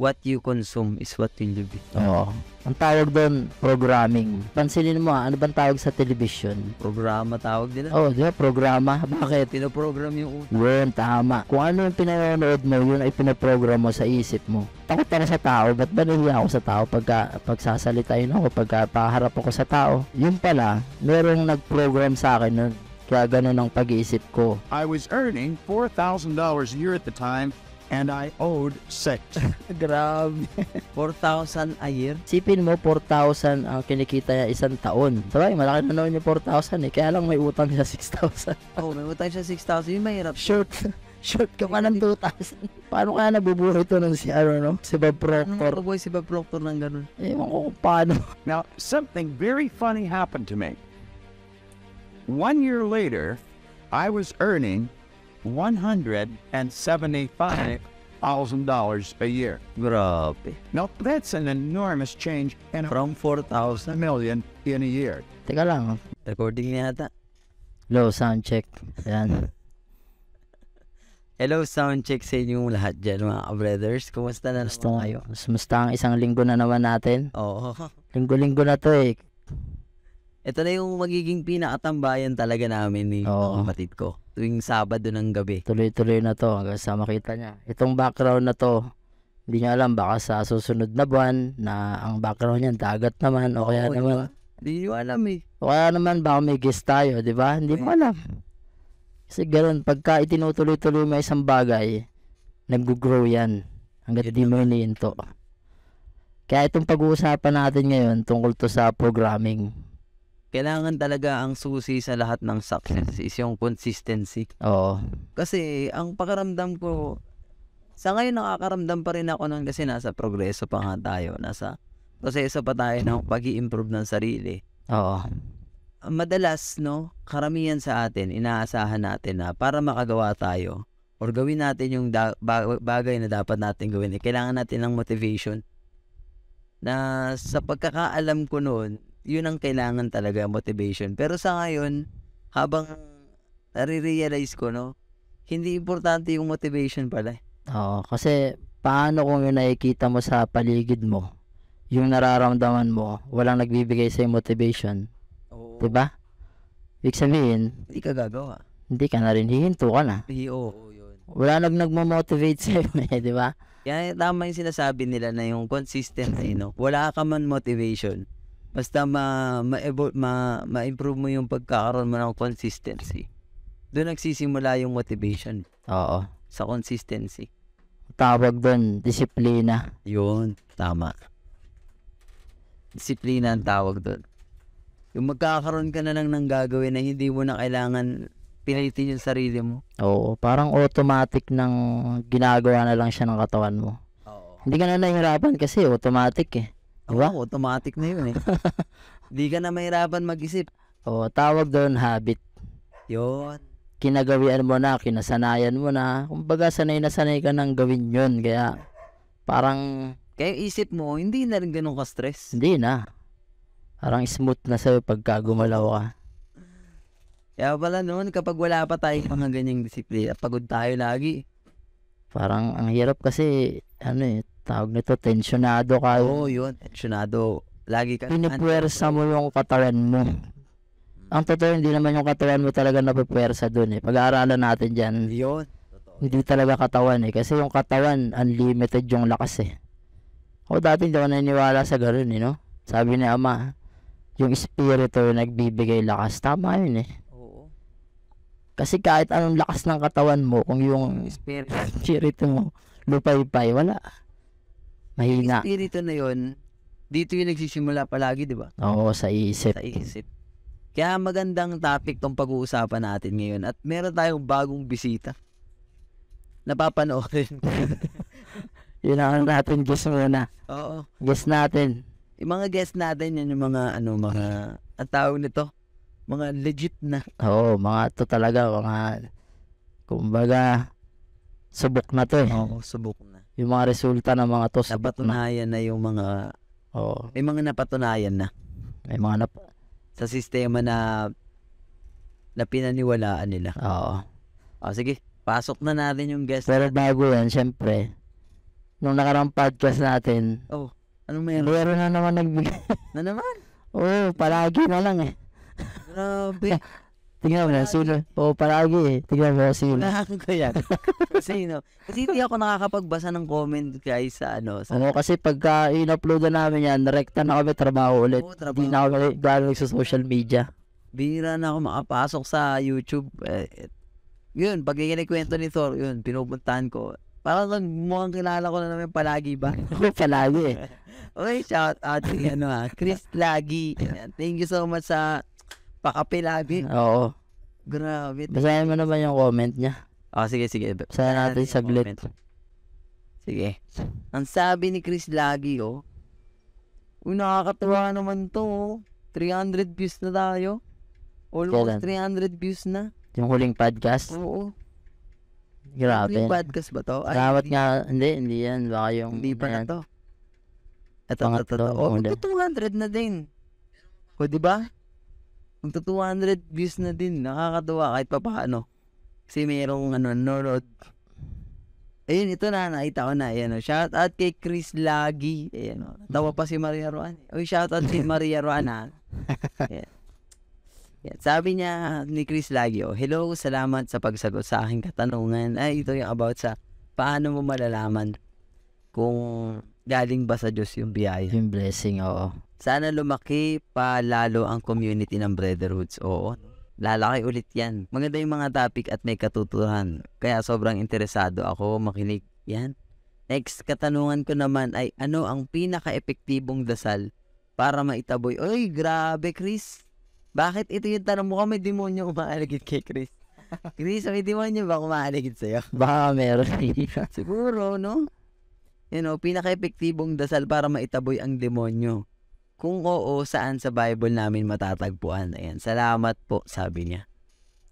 what you consume is what you live. Oo. Ang tawag doon, programming. Pansinin mo, ah, ano bang tawag sa television? Programa tawag din. Oo, oh, di ba? Programa. Bakit? Pinoprogram yung utak. Well, tama. Kung ano yung pinanonood mo, yun ay pinaprogram mo sa isip mo. Takot ka na sa tao. Ba't ba ako sa tao pagka, pagsasalitain ako, pag paharap ako sa tao? Yun pala, merong nag-program sa akin nun. Kaya ganun ang pag-iisip ko. I was earning $4,000 a year at the time and I owed six. Grab 4,000 a year? Sipin mo, 4,000 ang ah, kinikita niya isang taon. Sabay, malaki na naman yung 4,000 eh. Kaya lang may utang siya 6,000. oh, may utang siya 6,000. Yung mahirap. Short. Short ka pa ng 2,000. Paano kaya nabubuhay to ng si, I don't know. Si Bob Proctor? Ano si Bob Proctor ng ganun? Ewan ko kung paano. Now, something very funny happened to me. One year later, I was earning $175,000 a year. Grabe. Now, that's an enormous change and from 4,000 million in a year. Teka lang, ah. recording niya ata. Hello, soundcheck. check. Ayan. Hello, soundcheck check sa inyong lahat dyan, mga ka-brothers. Kumusta na naman kayo? Mas ang isang linggo na naman natin. Oo. Linggo-linggo na to eh ito na yung magiging pinakatambayan talaga namin ni Oo. kapatid ko. Tuwing Sabado ng gabi. Tuloy-tuloy na to hanggang sa makita niya. Itong background na to, hindi niya alam baka sa susunod na buwan na ang background niya dagat naman o kaya Oo, naman Hindi nyo alam eh. o kaya naman baka may guest tayo, di ba? Hindi mo alam. Kasi ganun, pagka itinutuloy-tuloy mo isang bagay, nag-grow yan hanggat Yun di mo iniinto. Kaya itong pag-uusapan natin ngayon tungkol to sa programming kailangan talaga ang susi sa lahat ng success is yung consistency. Oo. Kasi ang pakaramdam ko, sa ngayon nakakaramdam pa rin ako nun kasi nasa progreso pa nga tayo. Nasa proseso pa tayo ng pag improve ng sarili. Oo. Madalas, no, karamihan sa atin, inaasahan natin na para makagawa tayo or gawin natin yung da- bagay na dapat natin gawin, eh, kailangan natin ng motivation na sa pagkakaalam ko noon, yun ang kailangan talaga, motivation. Pero sa ngayon, habang nare-realize ko, no, hindi importante yung motivation pala. Eh. Oo, kasi paano kung yung nakikita mo sa paligid mo, yung nararamdaman mo, walang nagbibigay sa motivation. Oo. 'Di ba? Ibig sabihin, hindi ka gagawa. Hindi ka na rin hihinto ka na. Oo, yun. Wala nang nagmo-motivate sa iyo, eh, 'di ba? Yan, tama yung sinasabi nila na yung consistent, eh, no? Wala ka man motivation, Basta ma, ma-evolve, ma, ma improve mo yung pagkakaroon mo ng consistency. Doon nagsisimula yung motivation Oo. sa consistency. Tawag doon, disiplina. Yun, tama. Disiplina ang tawag doon. Yung magkakaroon ka na lang ng gagawin na hindi mo na kailangan pilitin yung sarili mo. Oo, parang automatic ng ginagawa na lang siya ng katawan mo. Oo. Hindi ka na nahihirapan kasi automatic eh. Diba? Oh, automatic na yun eh. Hindi ka na mahirapan mag-isip. O, tawag doon habit. Yun. Kinagawian mo na, kinasanayan mo na. Kumbaga, sanay na sanay ka nang gawin yun. Kaya, parang... Kaya isip mo, hindi na rin ganun ka-stress. Hindi na. Parang smooth na sa'yo pagka gumalaw ka. Kaya pala noon, kapag wala pa tayo mga ganyang disiplina, pagod tayo lagi. Parang ang hirap kasi, ano eh, tawag nito, tensionado ka. Oo, oh, yun, tensionado. Lagi ka. Pinipwersa mo yung katawan mo. Mm. Ang totoo, hindi naman yung katawan mo talaga napipwersa dun eh. Pag-aaralan natin dyan. Yun. Totoo, hindi talaga katawan eh. Kasi yung katawan, unlimited yung lakas eh. Ako dati hindi ako naniniwala sa ganun eh, no? Sabi ni Ama, yung espiritu yung nagbibigay lakas. Tama yun eh. Oo. Kasi kahit anong lakas ng katawan mo, kung yung spirit, espiritu mo, lupay-pay, wala. Mahina. Yung espiritu na yon dito yung nagsisimula palagi, di ba? Oo, sa isip. Sa isip. Kaya magandang topic tong pag-uusapan natin ngayon at meron tayong bagong bisita. Napapanoorin. yun ang natin guess mo na. Oo. Guess natin. Yung mga guest natin, yan yung mga, ano, mga, ang tawag nito, mga legit na. Oo, mga to talaga, mga, kumbaga, subok na to eh. Oo, subok na yung mga resulta ng mga tos. Napatunayan na yung mga... oh May mga napatunayan na. May mga nap... Sa sistema na na pinaniwalaan nila. Oo. O oh, sige, pasok na natin yung guest. Pero bago yan, syempre, nung nakarang podcast natin, oh, anong meron? Meron na naman nagbigay. na naman? Oo, oh, palagi na lang eh. Grabe. Tingnan mo na, sulat. Oo, paragi eh. Tingnan mo na, sulat. ko yan. kasi, no, kasi hindi ako nakakapagbasa ng comment guys sa ano. Sa... Ano, kasi pagka in-upload na namin yan, rekta na kami trabaho ulit. Oo, trabaho. Hindi na kami gano'n sa social media. Bira na ako makapasok sa YouTube. Eh, yun, pag kinikwento ni Thor, yun, pinupuntahan ko. Parang lang mukhang kilala ko na namin palagi ba? palagi eh. okay, shout out kay ano ha, ah, Chris Lagi. Thank you so much sa Pakape lagi. Oo. Grabe. Basahin mo naman yung comment niya. Oh, sige, sige. Basahin natin sa Comment. Sige. Ang sabi ni Chris lagi, oh. Uy, nakakatawa naman to, oh. 300 views na tayo. Almost Kailan? 300 views na. Yung huling podcast? Oo. Grabe. Yung podcast ba to? Salamat nga, hindi, hindi yan. Baka yung... Hindi pa ano na to. Ito, ito, ito. Oh, 200 na din. O, di ba? magto 200 views na din. Nakakatawa kahit pa paano. Kasi mayroong ano, nanonood. Ayun, ito na, nakita ko na. Ayan, oh. shout out kay Chris Lagi. Ayan, oh. tawa pa si Maria Ruan. Eh. Uy, shout out si Maria Ruan, ha. Ayan. Sabi niya ni Chris Lagi, oh, hello, salamat sa pagsagot sa aking katanungan. Ay, ito yung about sa paano mo malalaman kung galing ba sa Diyos yung biyaya? Yung blessing, oo. Sana lumaki pa lalo ang community ng Brotherhoods, oo. Lalaki ulit yan. Maganda yung mga topic at may katuturan. Kaya sobrang interesado ako makinig. Yan. Next katanungan ko naman ay ano ang pinaka-epektibong dasal para maitaboy? Oy, grabe Chris. Bakit ito yung tanong mo? May demonyo umaaligid kay Chris. Chris, may demonyo ba umaaligid sa'yo? Baka meron. Siguro, no? you know, pinaka-epektibong dasal para maitaboy ang demonyo? Kung oo, saan sa Bible namin matatagpuan? Ayan, salamat po, sabi niya.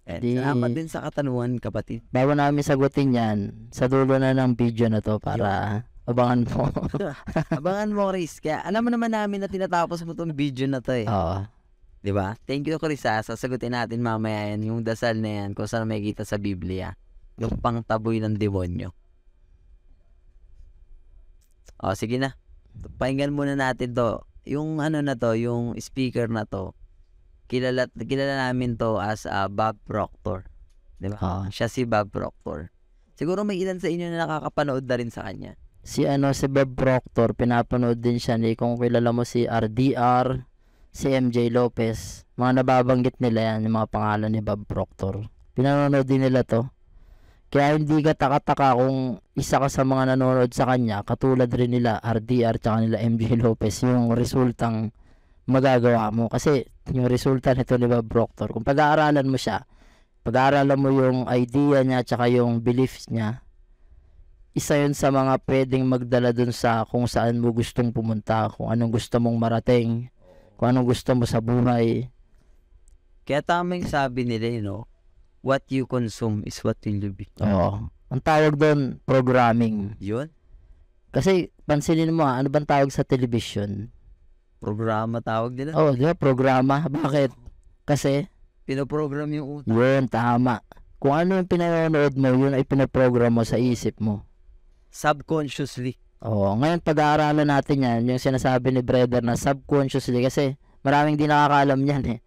And Di, salamat din sa katanungan, kapatid. Bago namin sagutin yan, sa dulo na ng video na to para abangan mo. abangan mo, Chris. Kaya alam mo naman namin na tinatapos mo tong video na to eh. Oo. Di ba? Thank you, Chris. Ha? Sasagutin natin mamaya yan, yung dasal na yan, kung saan may sa Biblia. Yung pangtaboy ng demonyo. O, sige na. Pakinggan muna natin to. Yung ano na to, yung speaker na to, kilala, kilala namin to as uh, Bob Proctor. Di ba? Oh. Siya si Bob Proctor. Siguro may ilan sa inyo na nakakapanood na rin sa kanya. Si ano, si Bob Proctor, pinapanood din siya ni, kung kilala mo si RDR, si MJ Lopez. Mga nababanggit nila yan, yung mga pangalan ni Bob Proctor. Pinanood din nila to. Kaya hindi ka takataka kung isa ka sa mga nanonood sa kanya, katulad rin nila RDR tsaka nila MJ Lopez, yung resultang magagawa mo. Kasi yung resulta nito ni Bob Proctor, kung pag-aaralan mo siya, pag-aaralan mo yung idea niya tsaka yung beliefs niya, isa yun sa mga pwedeng magdala dun sa kung saan mo gustong pumunta, kung anong gusto mong marating, kung anong gusto mo sa buhay. Kaya tama yung sabi nila, you eh, know, what you consume is what will you become. Oo. Ang tawag doon, programming. Yun? Kasi, pansinin mo, ah, ano bang tawag sa television? Programa tawag nila. Oo, oh, di ba? Programa. Bakit? Kasi? Pinoprogram yung utak. Yun, tama. Kung ano yung pinanonood mo, yun ay pinoprogram mo sa isip mo. Subconsciously. Oo, ngayon pag-aaralan natin yan, yung sinasabi ni Brother na subconsciously kasi maraming di nakakaalam yan eh.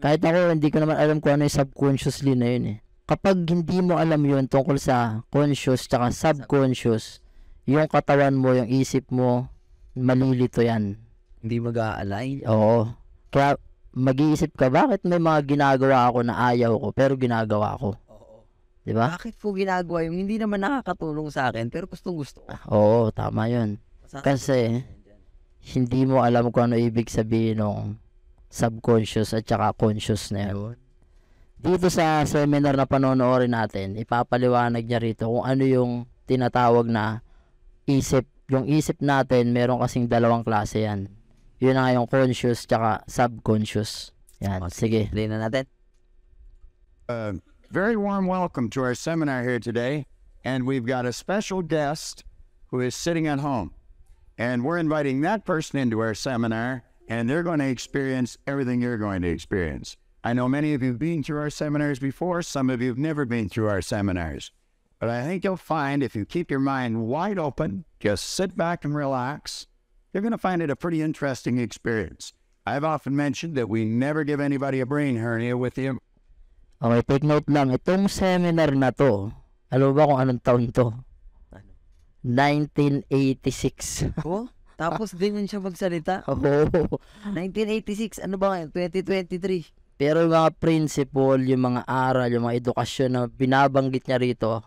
Kahit ako, hindi ko naman alam kung ano yung subconsciously na yun eh. Kapag hindi mo alam yun tungkol sa conscious tsaka subconscious, yung katawan mo, yung isip mo, malilito yan. Hindi mag-a-align? Oo. Kaya mag-iisip ka, bakit may mga ginagawa ako na ayaw ko pero ginagawa ko? Di ba? Bakit ko ginagawa yung hindi naman nakakatulong sa akin pero gustong gusto ko? Ah, oo, tama yun. Kasi hindi mo alam kung ano ibig sabihin ng subconscious at saka conscious na yun. Dito sa seminar na panonoodin natin, ipapaliwanag niya rito kung ano yung tinatawag na isip. Yung isip natin, meron kasing dalawang klase yan. Yun na yung conscious tsaka subconscious. Yan, okay. sige. Play na natin. Uh, very warm welcome to our seminar here today. And we've got a special guest who is sitting at home. And we're inviting that person into our seminar and they're going to experience everything you're going to experience. I know many of you have been through our seminars before, some of you have never been through our seminars. But I think you'll find if you keep your mind wide open, just sit back and relax, you're going to find it a pretty interesting experience. I've often mentioned that we never give anybody a brain hernia with you. Okay, take note lang. Itong seminar na to, alam ba kung anong taon to? 1986. Cool. Tapos din ganyan siya magsalita. Oo. 1986, ano ba ngayon? 2023. Pero yung mga principle, yung mga aral, yung mga edukasyon na binabanggit niya rito,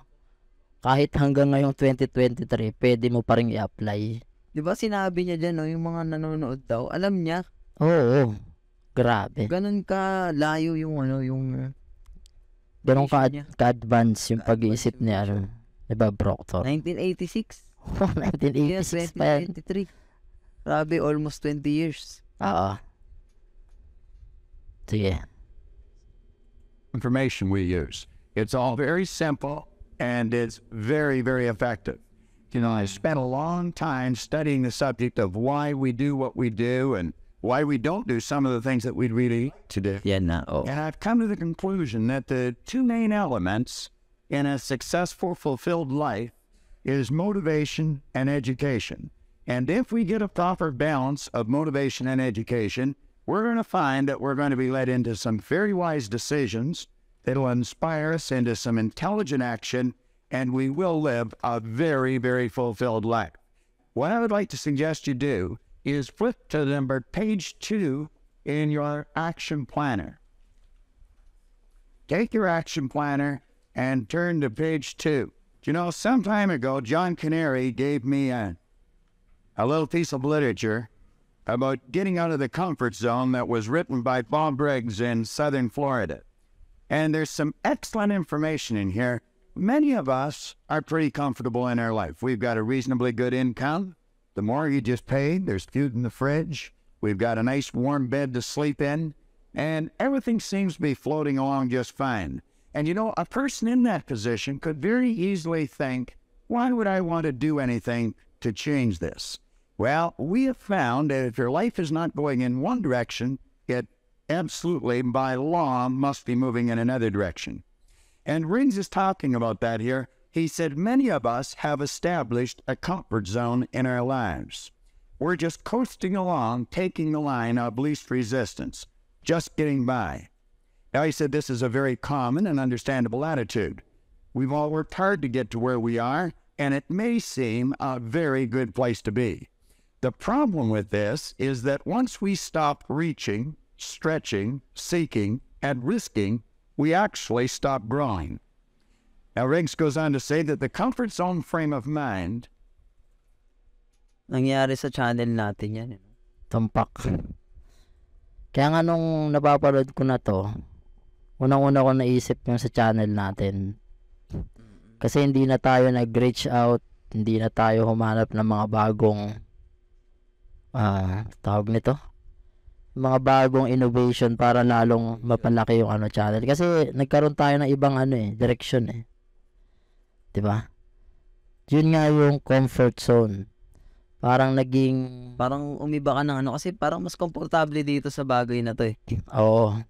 kahit hanggang ngayong 2023, pwede mo pa rin i-apply. Di ba sinabi niya dyan, no, yung mga nanonood daw, alam niya. Oo. Oh, Grabe. Ganun ka layo yung ano, yung... Uh, Ganun ka, niya. ka-advance yung pag-iisip niya. Diba, Proctor? 1986. 1986 yes, 2023. pa yan. Grabe, almost 20 years. Oo. Sige. Information we use. It's all very simple and it's very, very effective. You know, I spent a long time studying the subject of why we do what we do and why we don't do some of the things that we'd really like to do. Yeah, no. Oh. And I've come to the conclusion that the two main elements in a successful, fulfilled life is motivation and education. And if we get a proper balance of motivation and education, we're going to find that we're going to be led into some very wise decisions that'll inspire us into some intelligent action, and we will live a very, very fulfilled life. What I would like to suggest you do is flip to the number page two in your action planner. Take your action planner and turn to page two. You know, some time ago, John Canary gave me a a little piece of literature about getting out of the comfort zone that was written by Bob Briggs in southern Florida. And there's some excellent information in here. Many of us are pretty comfortable in our life. We've got a reasonably good income. The mortgage is paid. There's food in the fridge. We've got a nice warm bed to sleep in. And everything seems to be floating along just fine. And you know, a person in that position could very easily think, why would I want to do anything to change this? Well, we have found that if your life is not going in one direction, it absolutely, by law, must be moving in another direction. And Rings is talking about that here. He said, Many of us have established a comfort zone in our lives. We're just coasting along, taking the line of least resistance, just getting by. Now, he said this is a very common and understandable attitude. We've all worked hard to get to where we are, and it may seem a very good place to be. The problem with this is that once we stop reaching, stretching, seeking, and risking, we actually stop growing. Now, Riggs goes on to say that the comfort zone frame of mind Nangyari sa channel natin yan. eh. Tampak. Kaya nga nung napapalood ko na to, unang-una ko naisip yung sa channel natin. Kasi hindi na tayo nag-reach out, hindi na tayo humanap ng mga bagong uh, tawag nito mga bagong innovation para lalong mapalaki yung ano channel kasi nagkaroon tayo ng ibang ano eh direction eh 'di ba yun nga yung comfort zone parang naging parang umiba ka ng ano kasi parang mas komportable dito sa bagay na to eh oo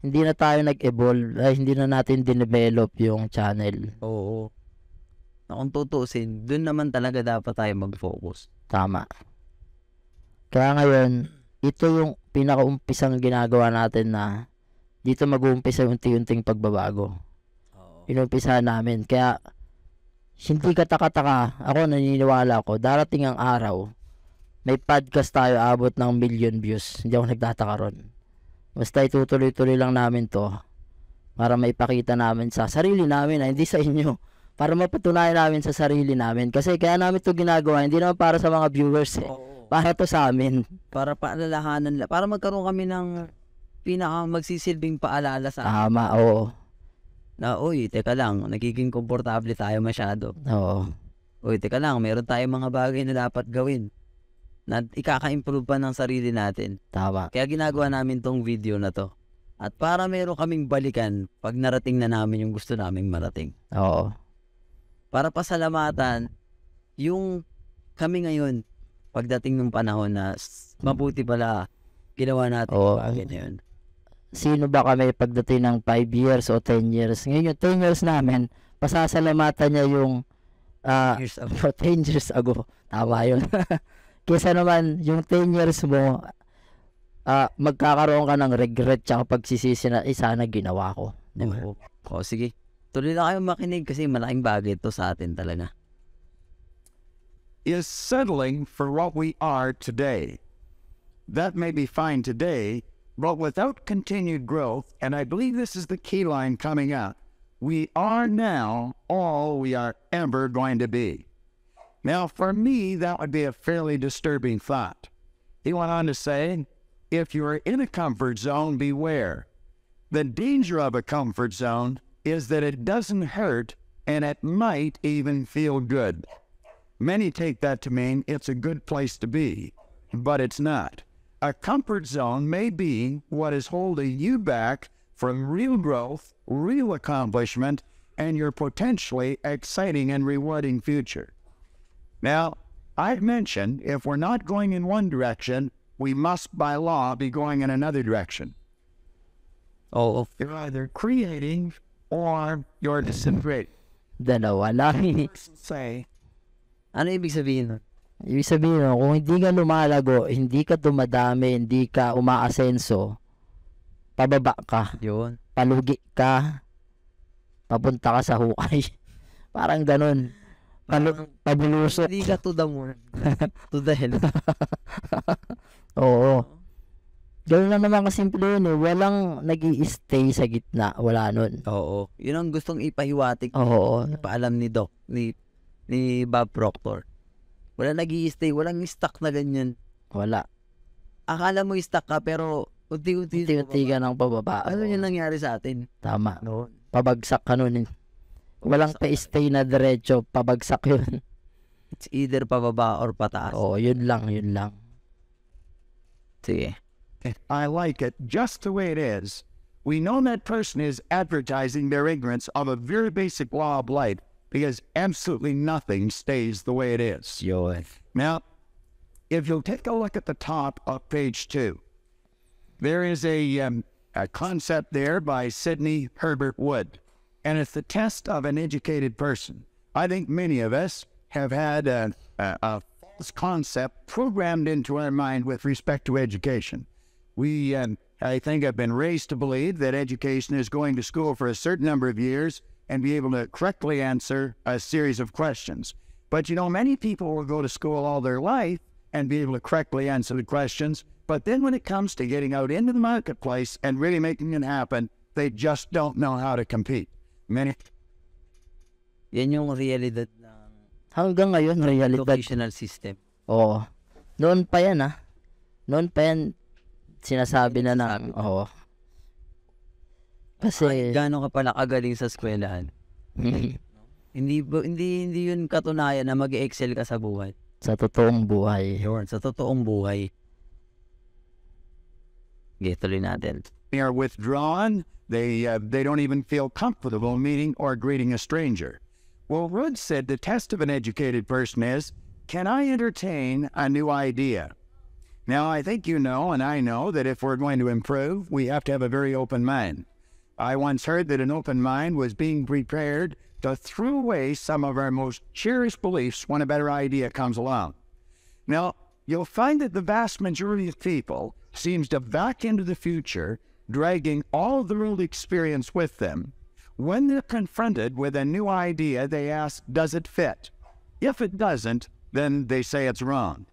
hindi na tayo nag-evolve ay hindi na natin dinevelop yung channel oo na kung tutusin dun naman talaga dapat tayo mag-focus tama kaya ngayon, ito yung pinakaumpisang ginagawa natin na dito mag-uumpisa yung unti-unting pagbabago. Oo. Inumpisa namin. Kaya, hindi ka takataka. ako naniniwala ko, darating ang araw, may podcast tayo abot ng million views. Hindi ako nagtataka ron. Basta itutuloy-tuloy lang namin to para maipakita namin sa sarili namin, ay, ah, hindi sa inyo. Para mapatunayan namin sa sarili namin. Kasi kaya namin to ginagawa, hindi naman para sa mga viewers eh. Para to sa amin. Para paalalahanan Para magkaroon kami ng pinaka magsisilbing paalala sa amin. Tama, oo. Na, uy, teka lang, nagiging komportable tayo masyado. Oo. Uy, teka lang, meron tayong mga bagay na dapat gawin na ikaka-improve pa ng sarili natin. Tama. Kaya ginagawa namin tong video na to. At para meron kaming balikan pag narating na namin yung gusto naming marating. Oo. Para pasalamatan yung kami ngayon pagdating ng panahon na mabuti pala ginawa natin Oo. yung bagay na yun. Sino ba kami pagdating ng 5 years o 10 years? Ngayon, yung 10 years namin, pasasalamatan niya yung uh, Years ago. 10 years ago. Tama yun. Kesa naman, yung 10 years mo, ah magkakaroon ka ng regret tsaka pagsisisi na, eh, sana ginawa ko. Di ba? Oo. O sige, tuloy na kayo makinig kasi malaking bagay to sa atin talaga. is settling for what we are today. That may be fine today, but without continued growth, and I believe this is the key line coming out, we are now all we are ever going to be. Now, for me, that would be a fairly disturbing thought. He went on to say, if you are in a comfort zone, beware. The danger of a comfort zone is that it doesn't hurt and it might even feel good. Many take that to mean it's a good place to be, but it's not. A comfort zone may be what is holding you back from real growth, real accomplishment, and your potentially exciting and rewarding future. Now, I've mentioned if we're not going in one direction, we must by law be going in another direction. Oh, you're either creating or you're disintegrating. Then no, oh, I love Say Ano ibig sabihin nun? Ibig sabihin nun, kung hindi ka lumalago, hindi ka dumadami, hindi ka umaasenso, pababa ka. Yun. Palugi ka. Papunta ka sa hukay. Parang ganun. Palu- pabulusok. Hindi ka to the moon. to the hell. Oo. Ganun lang naman kasimple yun eh. Walang nag stay sa gitna. Wala nun. Oo. Yun ang gustong ipahiwatig. Oo. Paalam ni Doc. Ni ni Bob Proctor. Wala nag stay walang stock na ganyan. Wala. Akala mo stock ka pero unti-unti unti ka nang pababa. Ano yung nangyari sa atin? Tama. No. Pabagsak ka nun. Eh. Walang pa-stay na diretso, pabagsak yun. It's either pababa or pataas. Oo, yun lang, yun lang. Sige. I like it just the way it is. We know that person is advertising their ignorance of a very basic law of life because absolutely nothing stays the way it is. Your. Now, if you'll take a look at the top of page two, there is a, um, a concept there by Sidney Herbert Wood, and it's the test of an educated person. I think many of us have had a, a, a false concept programmed into our mind with respect to education. We, um, I think, have been raised to believe that education is going to school for a certain number of years and be able to correctly answer a series of questions. But you know, many people will go to school all their life and be able to correctly answer the questions. But then when it comes to getting out into the marketplace and really making it happen, they just don't know how to compete. Many. Yan yung realidad na hanggang ngayon realidad. Educational system. Oo. Noon pa yan ah. Noon pa yan sinasabi na ng oo. Kasi, Gano'n ka pala kagaling sa eskwelahan. Mm-hmm. hindi, hindi, hindi yun katunayan na mag excel ka sa buhay. sa totoong buhay. Yun, sa totoong buhay. Okay, tuloy natin. They are withdrawn. They, uh, they don't even feel comfortable meeting or greeting a stranger. Well, Rudd said the test of an educated person is can I entertain a new idea? Now, I think you know, and I know, that if we're going to improve, we have to have a very open mind. I once heard that an open mind was being prepared to throw away some of our most cherished beliefs when a better idea comes along. Now, you'll find that the vast majority of people seems to back into the future, dragging all their old experience with them. When they're confronted with a new idea, they ask, does it fit? If it doesn't, then they say it's wrong.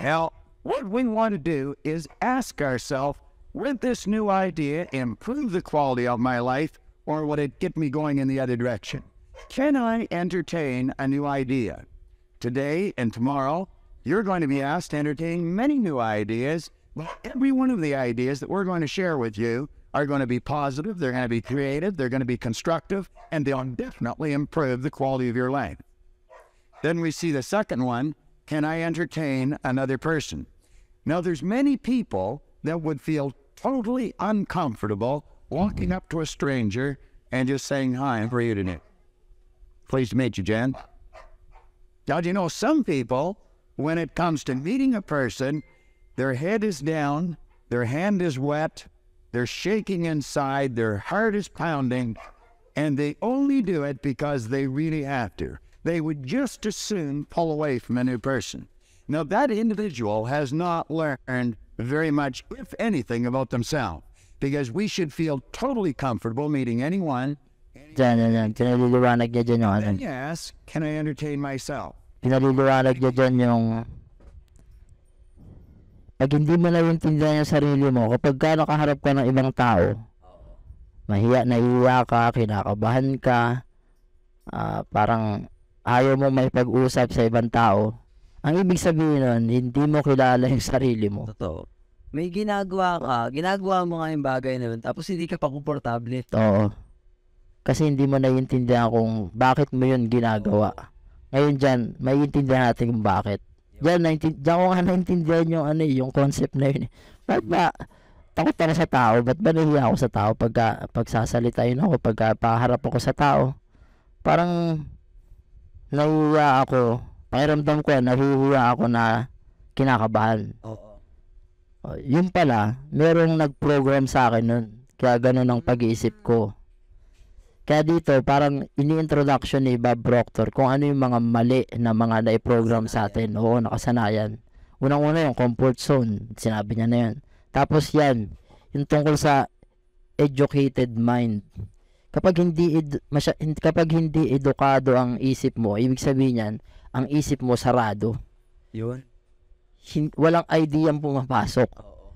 Now, what we want to do is ask ourselves, would this new idea improve the quality of my life or would it get me going in the other direction? Can I entertain a new idea? Today and tomorrow, you're going to be asked to entertain many new ideas. every one of the ideas that we're going to share with you are going to be positive, they're going to be creative, they're going to be constructive, and they'll definitely improve the quality of your life. Then we see the second one, can I entertain another person? Now there's many people that would feel totally uncomfortable walking up to a stranger and just saying, Hi, For are you today? Pleased to meet you, Jen. Now, do you know some people, when it comes to meeting a person, their head is down, their hand is wet, they're shaking inside, their heart is pounding, and they only do it because they really have to. They would just as soon pull away from a new person. Now, that individual has not learned very much, if anything, about themselves, because we should feel totally comfortable meeting anyone. anyone Pinaliliwanag niya dyan can I entertain myself? Pinaliliwanag hindi mo naiintindihan yung sarili mo, kapag ka nakaharap ka ng ibang tao, mahiya, nahiya ka, kinakabahan ka, uh, parang ayaw mo may pag-usap sa ibang tao, ang ibig sabihin nun, hindi mo kilala yung sarili mo. Totoo. May ginagawa ka, ginagawa mo nga yung bagay na yun, tapos hindi ka pa komportable. Oo. Kasi hindi mo naiintindihan kung bakit mo yun ginagawa. Ngayon dyan, maiintindihan natin kung bakit. Diyan, naintin, diyan ko nga naintindihan yung, ano, eh, yung concept na yun. Bakit ba, takot ako sa tao, ba't ba nahiya ako sa tao pagka, pagsasalitain ako, pagka paharap ako sa tao? Parang, nahiya ako pakiramdam ko yan, nahuhula ako na kinakabahan. Oo. Oh, yun pala, merong nag-program sa akin nun. Kaya ganun ang pag-iisip ko. Kaya dito, parang ini-introduction ni Bob Proctor kung ano yung mga mali na mga na-program sa atin. Oo, nakasanayan. Unang-una yung comfort zone. Sinabi niya na yan. Tapos yan, yung tungkol sa educated mind. Kapag hindi ed- masya- kapag hindi edukado ang isip mo, ibig sabihin niyan, ang isip mo sarado. Yun. Hin- walang idea ang pumapasok. Oo.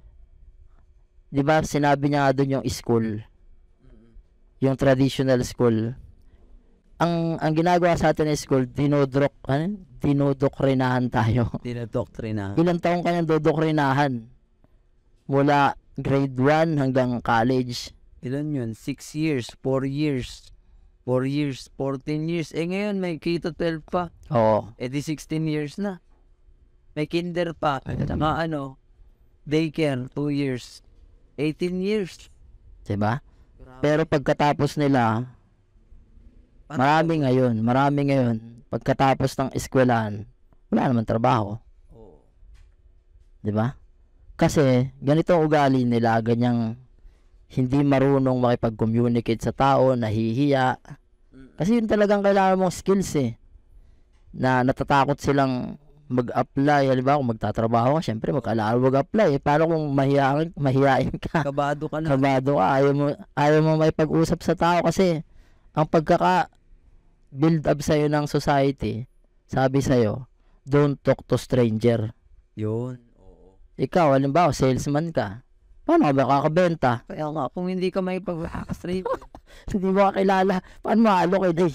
'Di ba? Sinabi niya nga doon yung school. Yung traditional school. Ang ang ginagawa sa atin ng school, dinodrok, ano? Dinodoktrinahan tayo. Dinodoktrinahan. Ilang taong ka nang dodoktrinahan? Mula grade 1 hanggang college. Ilan yun? 6 years, 4 years. 4 years, 14 years. Eh ngayon, may K-12 pa. Oo. Eh di 16 years na. May kinder pa. At saka ano, daycare, 2 years. 18 years. Diba? Pero pagkatapos nila, marami ano? ngayon, marami ngayon. Pagkatapos ng eskwelahan, wala naman trabaho. Oo. Diba? Kasi, ganito ang ugali nila, ganyang hindi marunong makipag-communicate sa tao, nahihiya. Mm. Kasi yun talagang kailangan mong skills eh. Na natatakot silang mag-apply. Halimbawa, kung magtatrabaho ka, syempre magkailangan mag-apply. Eh, paano kung mahiyain, mahiyain ka? Kabado ka na. Kabado ka. Ayaw mo, ayaw mo may pag-usap sa tao kasi ang pagkaka build up sa'yo ng society, sabi sa'yo, don't talk to stranger. Yun. Oo. Ikaw, halimbawa, salesman ka. Paano ka ba kakabenta? Kaya nga, kung hindi ka may pag-strip, hindi mo kilala. Paano mo allocate eh?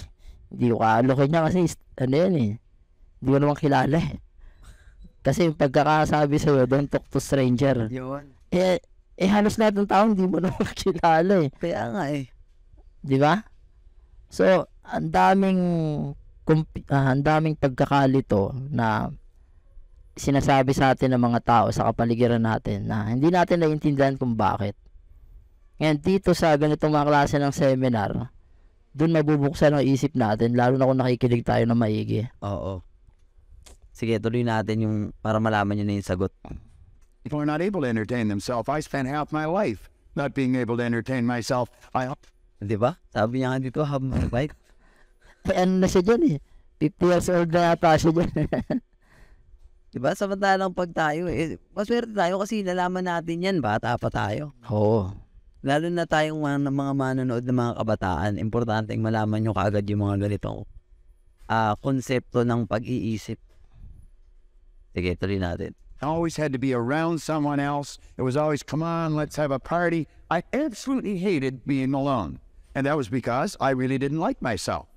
Hindi ko allocate niya kasi ano yan eh. Hindi mo naman kilala eh. Kasi yung pagkakasabi sa'yo, don't talk to stranger. Yun. Eh, eh halos lahat ng tao hindi mo naman kilala eh. Kaya nga eh. Di ba? So, ang daming, uh, ang daming pagkakalito na sinasabi sa atin ng mga tao sa kapaligiran natin na hindi natin naiintindihan kung bakit. Ngayon dito sa ganitong mga klase ng seminar, doon mabubuksan ang isip natin lalo na kung nakikinig tayo ng maigi. Oo. Sige, tuloy natin yung para malaman nyo na yung sagot. If are not able to entertain themselves. I spent half my life not being able to entertain myself. I... Di ba? Sabi niya nga dito, half my life. Ay, ano na siya dyan eh. 50 years old na yata siya dyan. 'Di ba? Samantalang pag tayo eh maswerte tayo kasi nalaman natin 'yan, bata pa tayo. Oo. Lalo na tayong mga, mga manonood ng mga kabataan, importante malaman nyo kaagad yung mga ganitong uh, konsepto ng pag-iisip. Sige, tuloy natin. I always had to be around someone else. It was always, come on, let's have a party. I absolutely hated being alone. And that was because I really didn't like myself.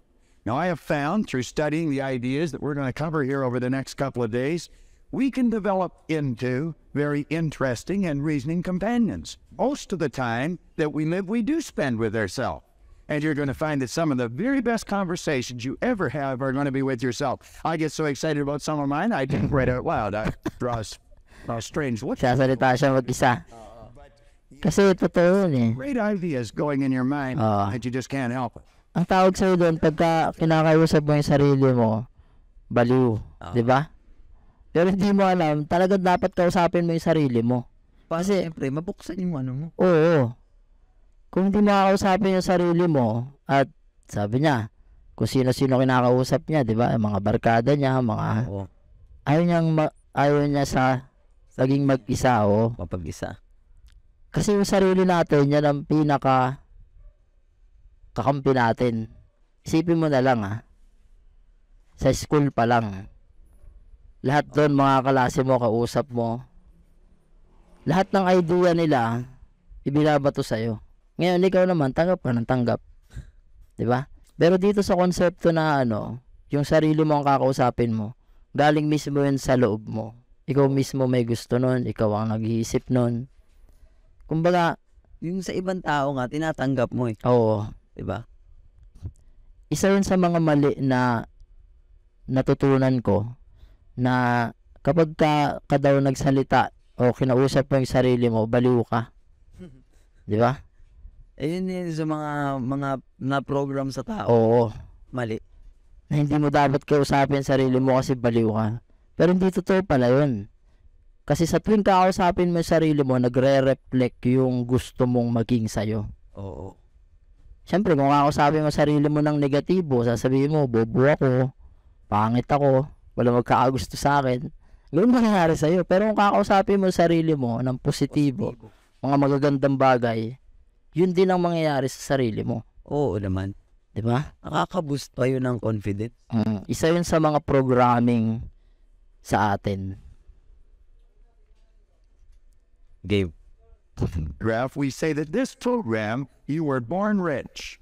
Now, I have found through studying the ideas that we're going to cover here over the next couple of days, we can develop into very interesting and reasoning companions. Most of the time that we live, we do spend with ourselves. And you're going to find that some of the very best conversations you ever have are going to be with yourself. I get so excited about some of mine, I didn't write out loud. I draw a, a strange look. Sasalita Kasi totoo yun eh. Great ideas going in your mind uh, that you just can't help it. ang tawag sa'yo doon, pagka kinakausap mo yung sarili mo, baliw. Uh-huh. Di ba? Pero hindi mo alam, talagang dapat kausapin mo yung sarili mo. Kasi, Siyempre, mabuksan yung ano mo. Oo. Kung hindi makakausapin yung sarili mo, at sabi niya, kung sino-sino kinakausap niya, di ba? Mga barkada niya, mga... Oo. Ayaw niyang ma- ayaw niya sa saging mag-isa, oh. Mapag-isa. Kasi yung sarili natin, yan ang pinaka kakampi natin. Isipin mo na lang ha. Sa school pa lang. Lahat doon mga kalase mo, kausap mo. Lahat ng idea nila, ibinabato sa'yo. Ngayon, ikaw naman, tanggap ka ng tanggap. ba? Diba? Pero dito sa konsepto na ano, yung sarili mo ang kakausapin mo, galing mismo yun sa loob mo. Ikaw mismo may gusto nun, ikaw ang nag-iisip nun. Kumbaga, yung sa ibang tao nga, tinatanggap mo eh. Oo. 'Di ba? Isa 'yun sa mga mali na natutunan ko na kapag ka, ka daw nagsalita o kinausap mo yung sarili mo, baliw ka. 'Di ba? Ayun eh, yun sa mga mga na program sa tao. Oo. Mali. Na hindi mo dapat kausapin sarili mo kasi baliw ka. Pero hindi totoo pala yun. Kasi sa tuwing kausapin mo yung sarili mo, nagre-reflect yung gusto mong maging sa'yo. Oo. Siyempre, kung kakausapin mo sarili mo ng negatibo, sasabihin mo, bobo ako, pangit ako, wala magkakagusto sa akin. Ganun mangyayari sa'yo. Pero kung kakausapin mo sarili mo ng positibo, mga magagandang bagay, yun din ang mangyayari sa sarili mo. Oo naman. Di ba? Nakaka-boost pa yun ng confidence. Mm, isa yun sa mga programming sa atin. Game. graph, we say that this program, You Were Born Rich,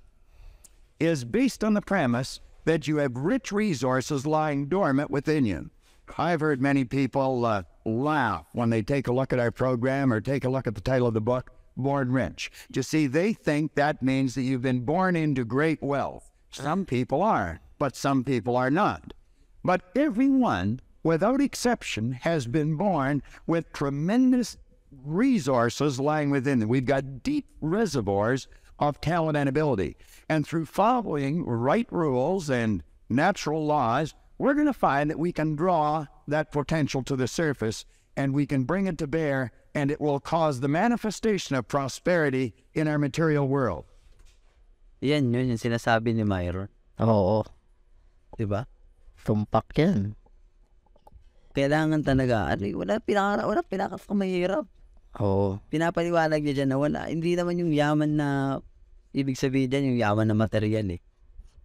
is based on the premise that you have rich resources lying dormant within you. I've heard many people uh, laugh when they take a look at our program or take a look at the title of the book, Born Rich. You see, they think that means that you've been born into great wealth. Some people are, but some people are not. But everyone, without exception, has been born with tremendous resources lying within them. We've got deep reservoirs of talent and ability. And through following right rules and natural laws, we're going to find that we can draw that potential to the surface and we can bring it to bear, and it will cause the manifestation of prosperity in our material world. Yan yun yung sinasabi ni Myron. Oo. Diba? Tumpak yan. Kailangan talaga, wala pinaka, wala pinaka mahirap. Oo. Pinapaliwanag niya dyan na wala, hindi naman yung yaman na, ibig sabihin dyan, yung yaman na material eh.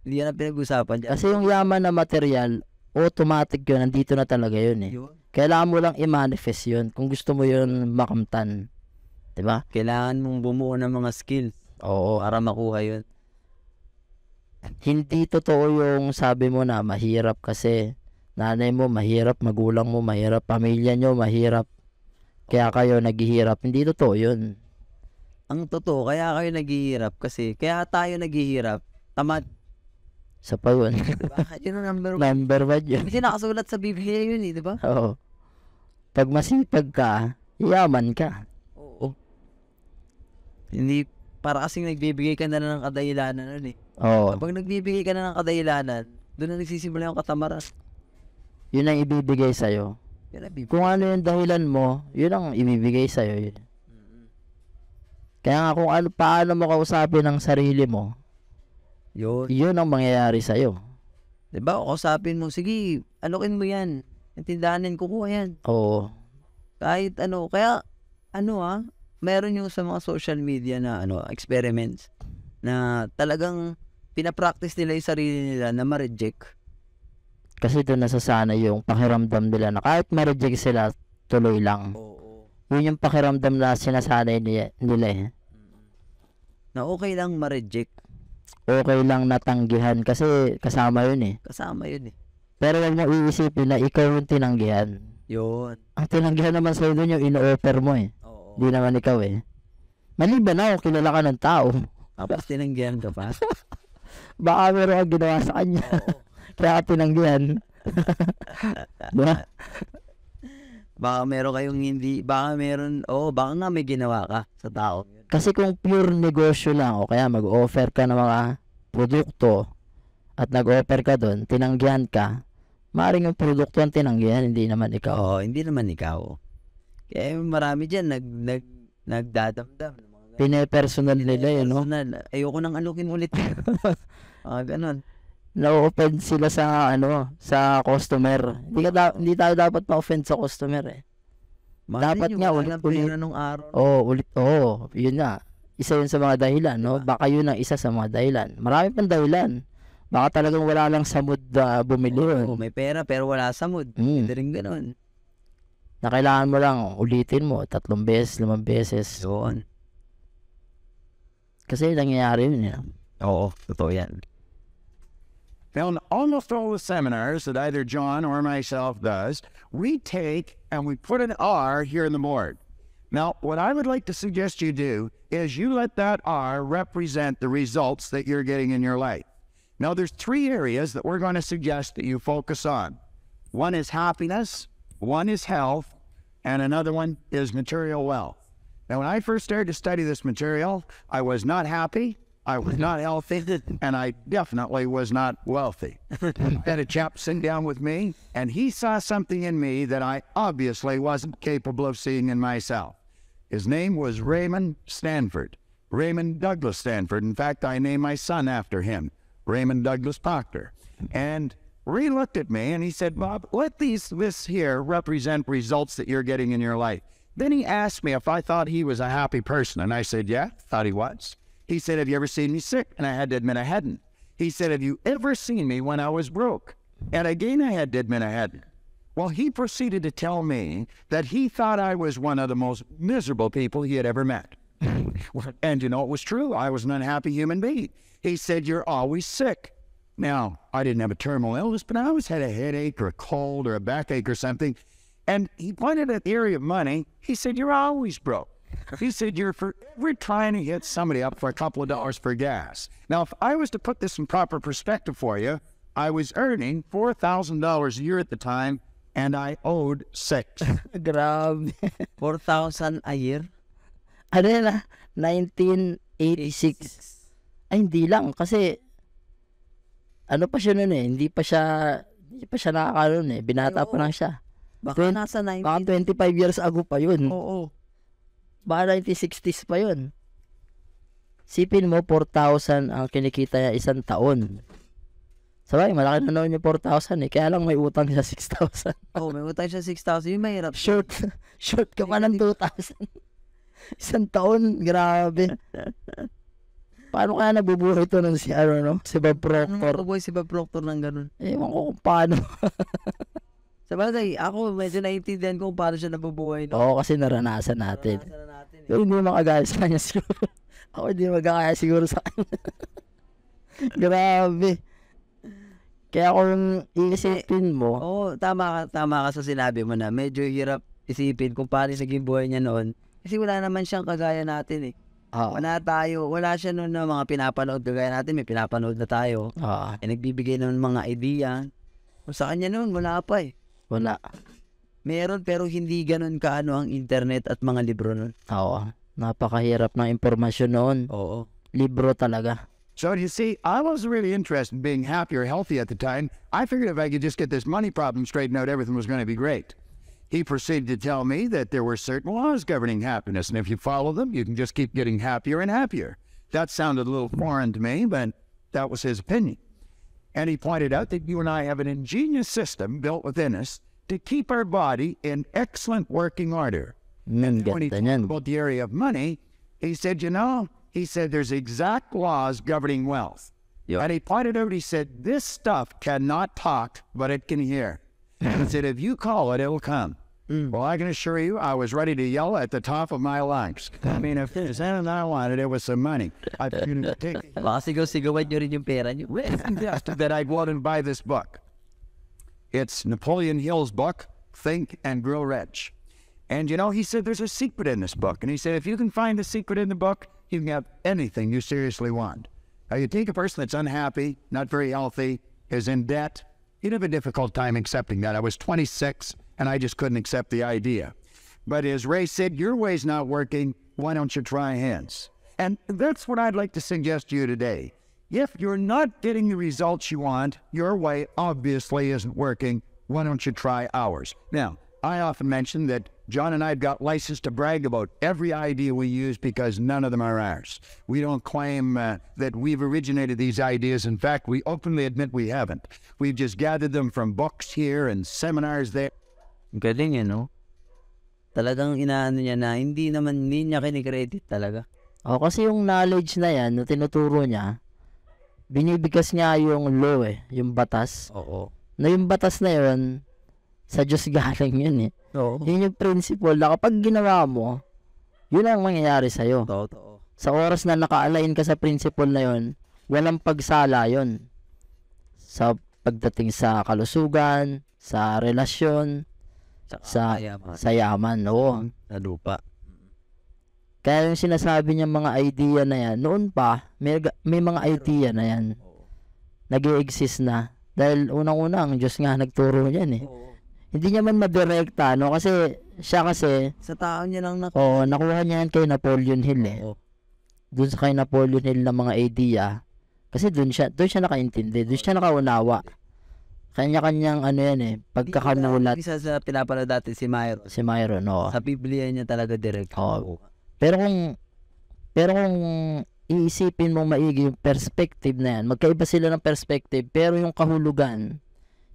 Hindi yan ang pinag-usapan dyan. Kasi yung yaman na material, automatic yun, nandito na talaga yun eh. Yun. Kailangan mo lang i-manifest yun kung gusto mo yun makamtan. Diba? Kailangan mong bumuo ng mga skills. Oo, para makuha yun. Hindi totoo yung sabi mo na mahirap kasi nanay mo mahirap, magulang mo mahirap, pamilya nyo mahirap. Kaya kayo naghihirap. Hindi totoo yun. Ang totoo, kaya kayo naghihirap kasi kaya tayo naghihirap. Tamad. Sa pagod. diba? Yun ang number one. Number one yun. Kasi nakasulat sa Biblia yun eh, di ba? Oo. Pag masipag ka, yaman ka. Oo. Hindi, para kasing nagbibigay ka na lang ng kadahilanan nun eh. Oo. Kapag nagbibigay ka na ng kadahilanan, doon na nagsisimula yung katamaran. Yun ang ibibigay sa'yo. Pinabibigay. Kung ano yung dahilan mo, yun ang ibibigay sa'yo. Yun. mm Kaya nga kung ano, paano mo kausapin ang sarili mo, yun, yun ang mangyayari sa'yo. Diba? Kausapin mo, sige, anukin mo yan. Tindahanin ko ko yan. Oo. Kahit ano, kaya ano ah, meron yung sa mga social media na ano, experiments na talagang pinapractice nila yung sarili nila na ma-reject kasi doon nasasana yung pakiramdam nila na kahit ma-reject sila, tuloy lang. Oo. Yun yung pakiramdam na sinasanay ni- nila eh. Mm. Na okay lang ma-reject. Okay lang natanggihan kasi kasama yun eh. Kasama yun eh. Pero wag mo iisipin na ikaw yung tinanggihan. Yun. Ang tinanggihan naman sa yun yung ino-offer mo eh. Hindi naman ikaw eh. Maliban na kung kilala ka ng tao. Tapos tinanggihan ka pa. Baka meron ang ginawa sa kanya. Oo nang tinanggihan. diba? Baka meron kayong hindi, baka meron, oo, oh, baka nga may ginawa ka sa tao. Kasi kung pure negosyo lang, o kaya mag-offer ka ng mga produkto at nag-offer ka doon, tinanggihan ka, maaaring yung produkto ang tinanggihan, hindi naman ikaw. Oo, oh, hindi naman ikaw. Kaya marami dyan, nag, nag, nagdadamdam. Pinepersonal nila yun, no? Ayoko nang alukin ulit. ah, ganun na-offend sila sa ano, sa customer. Hindi ka da- hindi tayo dapat ma-offend sa customer eh. Malay dapat nga ulit ulit nung araw. Oh, ulit oh, yun na. Isa yun sa mga dahilan, no? Diba? Baka yun ang isa sa mga dahilan. Marami pang dahilan. Baka talagang wala lang sa mood uh, bumili. Oh, oh, may pera pero wala sa mood. Mm. Pwede rin ganun. Na kailangan mo lang ulitin mo tatlong beses, limang beses. Yun. Kasi nangyayari yun. yun. Eh. Oo, totoo yan. Now, almost all the seminars that either John or myself does, we take and we put an R here in the board. Now, what I would like to suggest you do is you let that R represent the results that you're getting in your life. Now, there's three areas that we're going to suggest that you focus on. One is happiness, one is health, and another one is material wealth. Now, when I first started to study this material, I was not happy. I was not healthy, and I definitely was not wealthy. Then a chap sat down with me, and he saw something in me that I obviously wasn't capable of seeing in myself. His name was Raymond Stanford, Raymond Douglas Stanford. In fact, I named my son after him, Raymond Douglas Proctor. And he looked at me and he said, Bob, let these this here represent results that you're getting in your life. Then he asked me if I thought he was a happy person, and I said, Yeah, thought he was. He said, Have you ever seen me sick? And I had to admit I hadn't. He said, Have you ever seen me when I was broke? And again, I had to admit I hadn't. Well, he proceeded to tell me that he thought I was one of the most miserable people he had ever met. and you know, it was true. I was an unhappy human being. He said, You're always sick. Now, I didn't have a terminal illness, but I always had a headache or a cold or a backache or something. And he pointed at the area of money. He said, You're always broke. He said, You're for, we're trying to hit somebody up for a couple of dollars for gas. Now, if I was to put this in proper perspective for you, I was earning $4,000 a year at the time and I owed six. Grab 4,000 a year? Ano na? Ah? 1986. Ay, hindi lang. Kasi, ano pa siya noon eh. Hindi pa siya, hindi pa siya nakakaroon eh. Binata Ay, pa lang siya. Baka 20, nasa 19. Baka 25 years ago pa yun. Oo. Baka 1960s pa yun. Sipin mo, 4,000 ang kinikita niya isang taon. Sabay, malaki na noon yung 4,000 eh. Kaya lang may utang siya 6,000. Oo, oh, may utang siya 6,000. Yung mahirap. Short. Short ka pa ng 2,000. Isang taon. Grabe. paano kaya nabubuhay to ng si, ano, no? Si Bob Proctor. Ano nabubuhay si Bob Proctor ng ganun? Ewan ko kung paano. Sa bagay, ako medyo naiintindihan kung paano siya nabubuhay. No? Oo, kasi naranasan natin. Naranasan natin. Eh. Yung hindi makagaya sa kanya siguro. ako hindi magkakaya siguro sa kanya. Grabe. Kaya kung iisipin mo... Oo, oh, tama tama ka sa sinabi mo na medyo hirap isipin kung paano naging buhay niya noon. Kasi wala naman siyang kagaya natin eh. Oo. Wala tayo, wala siya noon ng mga pinapanood kagaya natin, may pinapanood na tayo. Oo. Eh, nagbibigay ng mga idea. Kung sa kanya noon, wala pa eh. Wala. Meron pero hindi ganun kaano ang internet at mga libro nun. Oo. Napakahirap ng impormasyon noon. Oo. Libro talaga. So you see, I was really interested in being happy or healthy at the time. I figured if I could just get this money problem straightened out, everything was going to be great. He proceeded to tell me that there were certain laws governing happiness, and if you follow them, you can just keep getting happier and happier. That sounded a little foreign to me, but that was his opinion. And he pointed out that you and I have an ingenious system built within us to keep our body in excellent working order. And when he talked about the area of money, he said, you know, he said there's exact laws governing wealth. Yep. And he pointed out, he said, this stuff cannot talk, but it can hear. and he said, if you call it, it'll come. Mm. Well, I can assure you, I was ready to yell at the top of my lungs. I mean, if Santa anything I wanted, it was some money. I couldn't take that I'd want and buy this book. It's Napoleon Hill's book, Think and Grow Rich. And, you know, he said there's a secret in this book. And he said, if you can find the secret in the book, you can have anything you seriously want. Now, you take a person that's unhappy, not very healthy, is in debt, he'd have a difficult time accepting that. I was 26 and I just couldn't accept the idea. But as Ray said, your way's not working. Why don't you try hands? And that's what I'd like to suggest to you today. If you're not getting the results you want, your way obviously isn't working. Why don't you try ours? Now, I often mention that John and I've got license to brag about every idea we use because none of them are ours. We don't claim uh, that we've originated these ideas. In fact, we openly admit we haven't. We've just gathered them from books here and seminars there. Galing eh, no? Talagang inaano niya na hindi naman hindi niya kinikredit talaga. O, oh, kasi yung knowledge na yan, na tinuturo niya, binibigkas niya yung law eh, yung batas. Oo. Na yung batas na yun, sa Diyos galing yun eh. Oo. Yun yung principle na kapag ginawa mo, yun ang mangyayari sa'yo. Totoo. Sa oras na naka-align ka sa principle na yun, walang pagsala yun. Sa pagdating sa kalusugan, sa relasyon, sa, sa yaman. Sa yaman, oo. Na mm-hmm. lupa. Mm-hmm. Kaya yung sinasabi niya mga idea na yan, noon pa, may, may mga idea na yan. nag exist na. Dahil unang-una, ang Diyos nga nagturo niyan eh. Hindi niya man madirekta, no? Kasi siya kasi... Sa tao niya lang nakuha. Oo, nakuha niya yan kay Napoleon Hill eh. Doon sa kay Napoleon Hill na mga idea. Kasi doon siya, doon siya nakaintindi, doon siya nakaunawa. Kanya-kanyang ano yan eh, pagkakanulat. Isa sa pinapanood dati si Myron. Si Myron, no. Sa Biblia niya talaga direct. Oo. Pero kung, pero kung iisipin mo maigi yung perspective na yan, magkaiba sila ng perspective, pero yung kahulugan,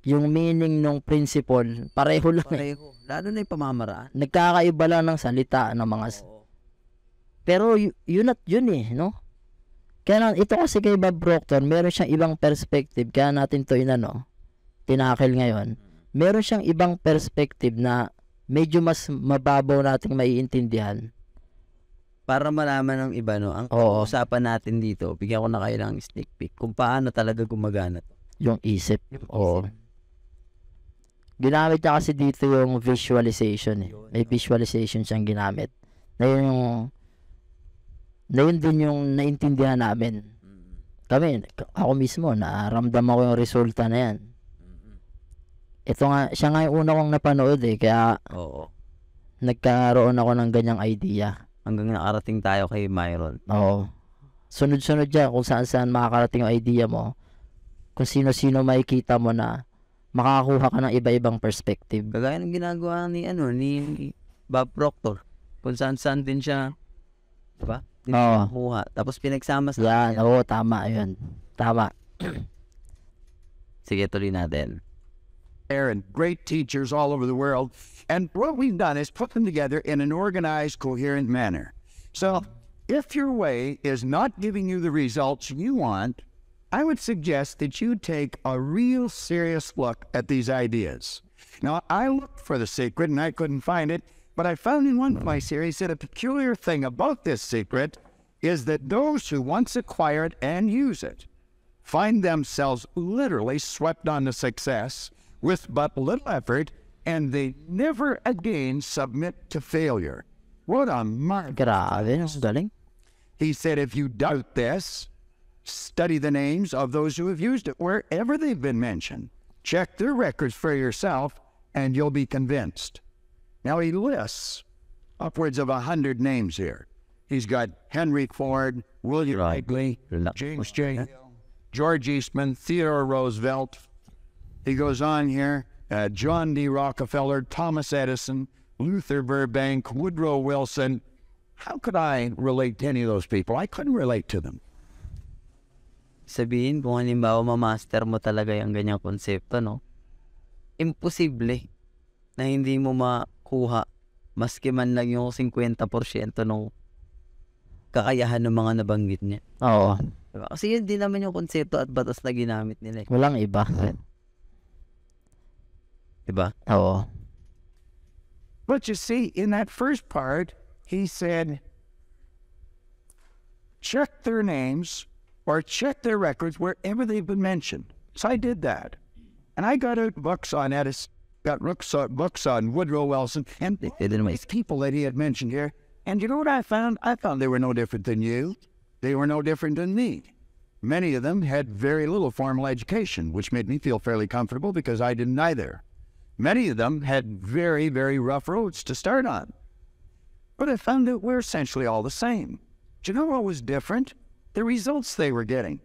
yung meaning ng principle, pareho lang eh. pareho. eh. Lalo na yung pamamaraan. Nagkakaiba lang ng salita ng mga... Pero y- yun at yun eh, no? Kaya ito kasi kay Bob Proctor, meron siyang ibang perspective, kaya natin to inano tinakil ngayon, meron siyang ibang perspective na medyo mas mababaw nating maiintindihan. Para malaman ng iba, no? Ang Oo. usapan natin dito, bigyan ko na kayo ng sneak peek kung paano talaga gumagana to. Yung isip. Oo. Ginamit niya kasi dito yung visualization. Eh. May visualization siyang ginamit. Na yun yung na yun din yung naintindihan namin. Mm. Kami, ako mismo, naramdaman ko yung resulta na yan ito nga, siya nga yung una kong napanood eh, kaya Oo. nagkaroon ako ng ganyang idea. Hanggang nakarating tayo kay Myron. Oo. Sunod-sunod dyan kung saan-saan makakarating yung idea mo, kung sino-sino makikita mo na makakakuha ka ng iba-ibang perspective. Kagaya ng ginagawa ni ano ni Bob Proctor. Kung saan-saan din siya, di ba? Din Oo. siya Tapos pinagsama sa Yan, oo, tama, yun. Tama. Sige, tuloy natin. there and great teachers all over the world. And what we've done is put them together in an organized, coherent manner. So if your way is not giving you the results you want, I would suggest that you take a real serious look at these ideas. Now, I looked for the secret and I couldn't find it, but I found in one of my series that a peculiar thing about this secret is that those who once acquire it and use it find themselves literally swept on to success with but little effort, and they never again submit to failure. What a mark. he said, if you doubt this, study the names of those who have used it wherever they've been mentioned. Check their records for yourself, and you'll be convinced. Now, he lists upwards of a 100 names here. He's got Henry Ford, William right. Higley, James J. George Eastman, Theodore Roosevelt, He goes on here uh, John D. Rockefeller, Thomas Edison, Luther Burbank, Woodrow Wilson. How could I relate to any of those people? I couldn't relate to them. Sabihin kung halimbawa ano ma-master mo talaga yung ganyang konsepto, no? Imposible na hindi mo makuha maski man lang yung 50% ng kakayahan ng mga nabanggit niya. Oo. Diba? Kasi yun din naman yung konsepto at batas na ginamit nila. Eh. Walang iba. Diba? Oo. Oh. But you see, in that first part, he said, check their names or check their records wherever they've been mentioned. So I did that. And I got out books on Edison, got books on, uh, books on Woodrow Wilson, and these people that he had mentioned here. And you know what I found? I found they were no different than you. They were no different than me. Many of them had very little formal education, which made me feel fairly comfortable because I didn't either. Many of them had very, very rough roads to start on. But I found that we're essentially all the same. Do you know what was different? The results they were getting.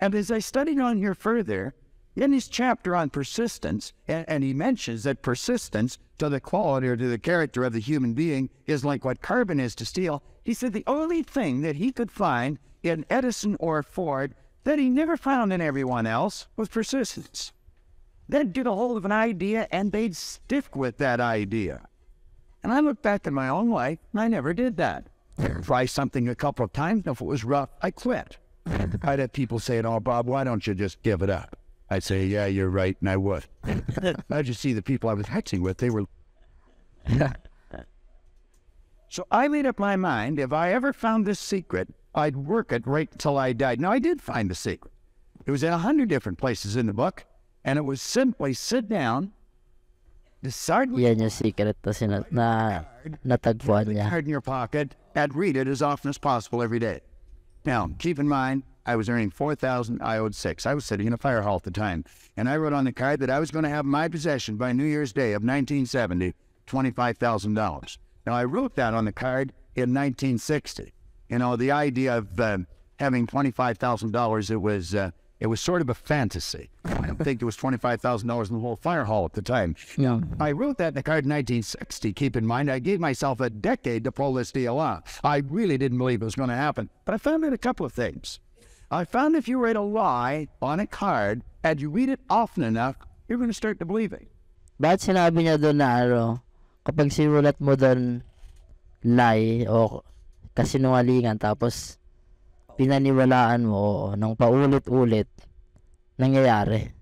And as I studied on here further, in his chapter on persistence, and, and he mentions that persistence to the quality or to the character of the human being is like what carbon is to steel, he said the only thing that he could find in Edison or Ford that he never found in everyone else was persistence. They'd get a hold of an idea and they'd stick with that idea. And I look back at my own life and I never did that. Try something a couple of times. If it was rough, I quit. I'd have people say, Oh, Bob, why don't you just give it up? I'd say, Yeah, you're right. And I would. I just see the people I was hexing with, they were. so I made up my mind if I ever found this secret, I'd work it right till I died. Now, I did find the secret. It was in a hundred different places in the book. And it was simply sit down, decide. yeah, yung secret na, sina- na natagpuan niya. Card in your pocket and read it as often as possible every day. Now, keep in mind, I was earning 4,000, I owed six. I was sitting in a fire hall at the time. And I wrote on the card that I was going to have my possession by New Year's Day of 1970, $25,000. Now, I wrote that on the card in 1960. You know, the idea of uh, having $25,000, it was. Uh, it was sort of a fantasy. I don't think there was $25,000 in the whole fire hall at the time. No. I wrote that in the card in 1960. Keep in mind, I gave myself a decade to pull this deal off. I really didn't believe it was going to happen. But I found out a couple of things. I found if you write a lie on a card and you read it often enough, you're going to start to believe it. Ba't sinabi niya doon na ano, kapag sinulat mo doon lie o kasinungalingan tapos pinaniwalaan mo nang paulit-ulit nangyayari.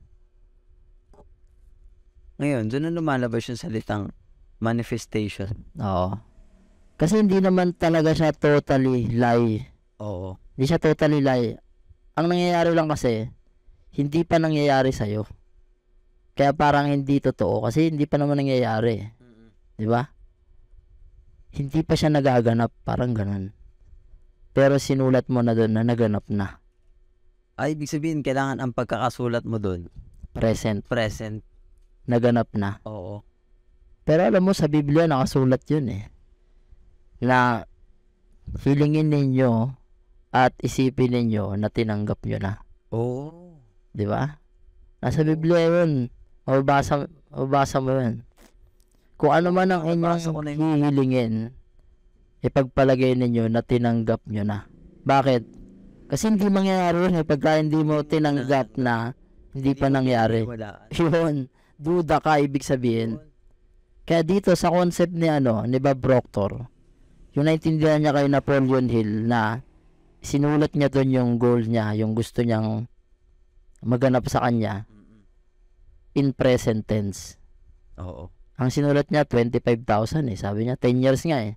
Ngayon, doon na lumalabas yung salitang manifestation. Oo. Kasi hindi naman talaga siya totally lie. Oo. Hindi siya totally lie. Ang nangyayari lang kasi, hindi pa nangyayari sa'yo. Kaya parang hindi totoo kasi hindi pa naman nangyayari. Mm-hmm. 'Di ba? Hindi pa siya nagaganap, parang ganun pero sinulat mo na doon na naganap na. Ay, ah, ibig sabihin, kailangan ang pagkakasulat mo doon. Present. Present. Naganap na. Oo. Pero alam mo, sa Biblia nakasulat yun eh. Na hilingin ninyo at isipin ninyo na tinanggap nyo na. Oo. Di ba? Nasa Biblia yun. Mababasa, mababasa mo yun. Kung ano man ang inyong hihilingin, ipagpalagay ninyo na tinanggap nyo na. Bakit? Kasi hindi mangyayari rin eh. Pagka hindi mo tinanggap na, hindi pa nangyari. Yun. Duda ka, ibig sabihin. Kaya dito sa concept ni ano, ni Bob Proctor, yung naintindihan niya kay Napoleon Hill na sinulat niya doon yung goal niya, yung gusto niyang maganap sa kanya in present tense. Oo. Ang sinulat niya 25,000 eh, sabi niya 10 years nga eh.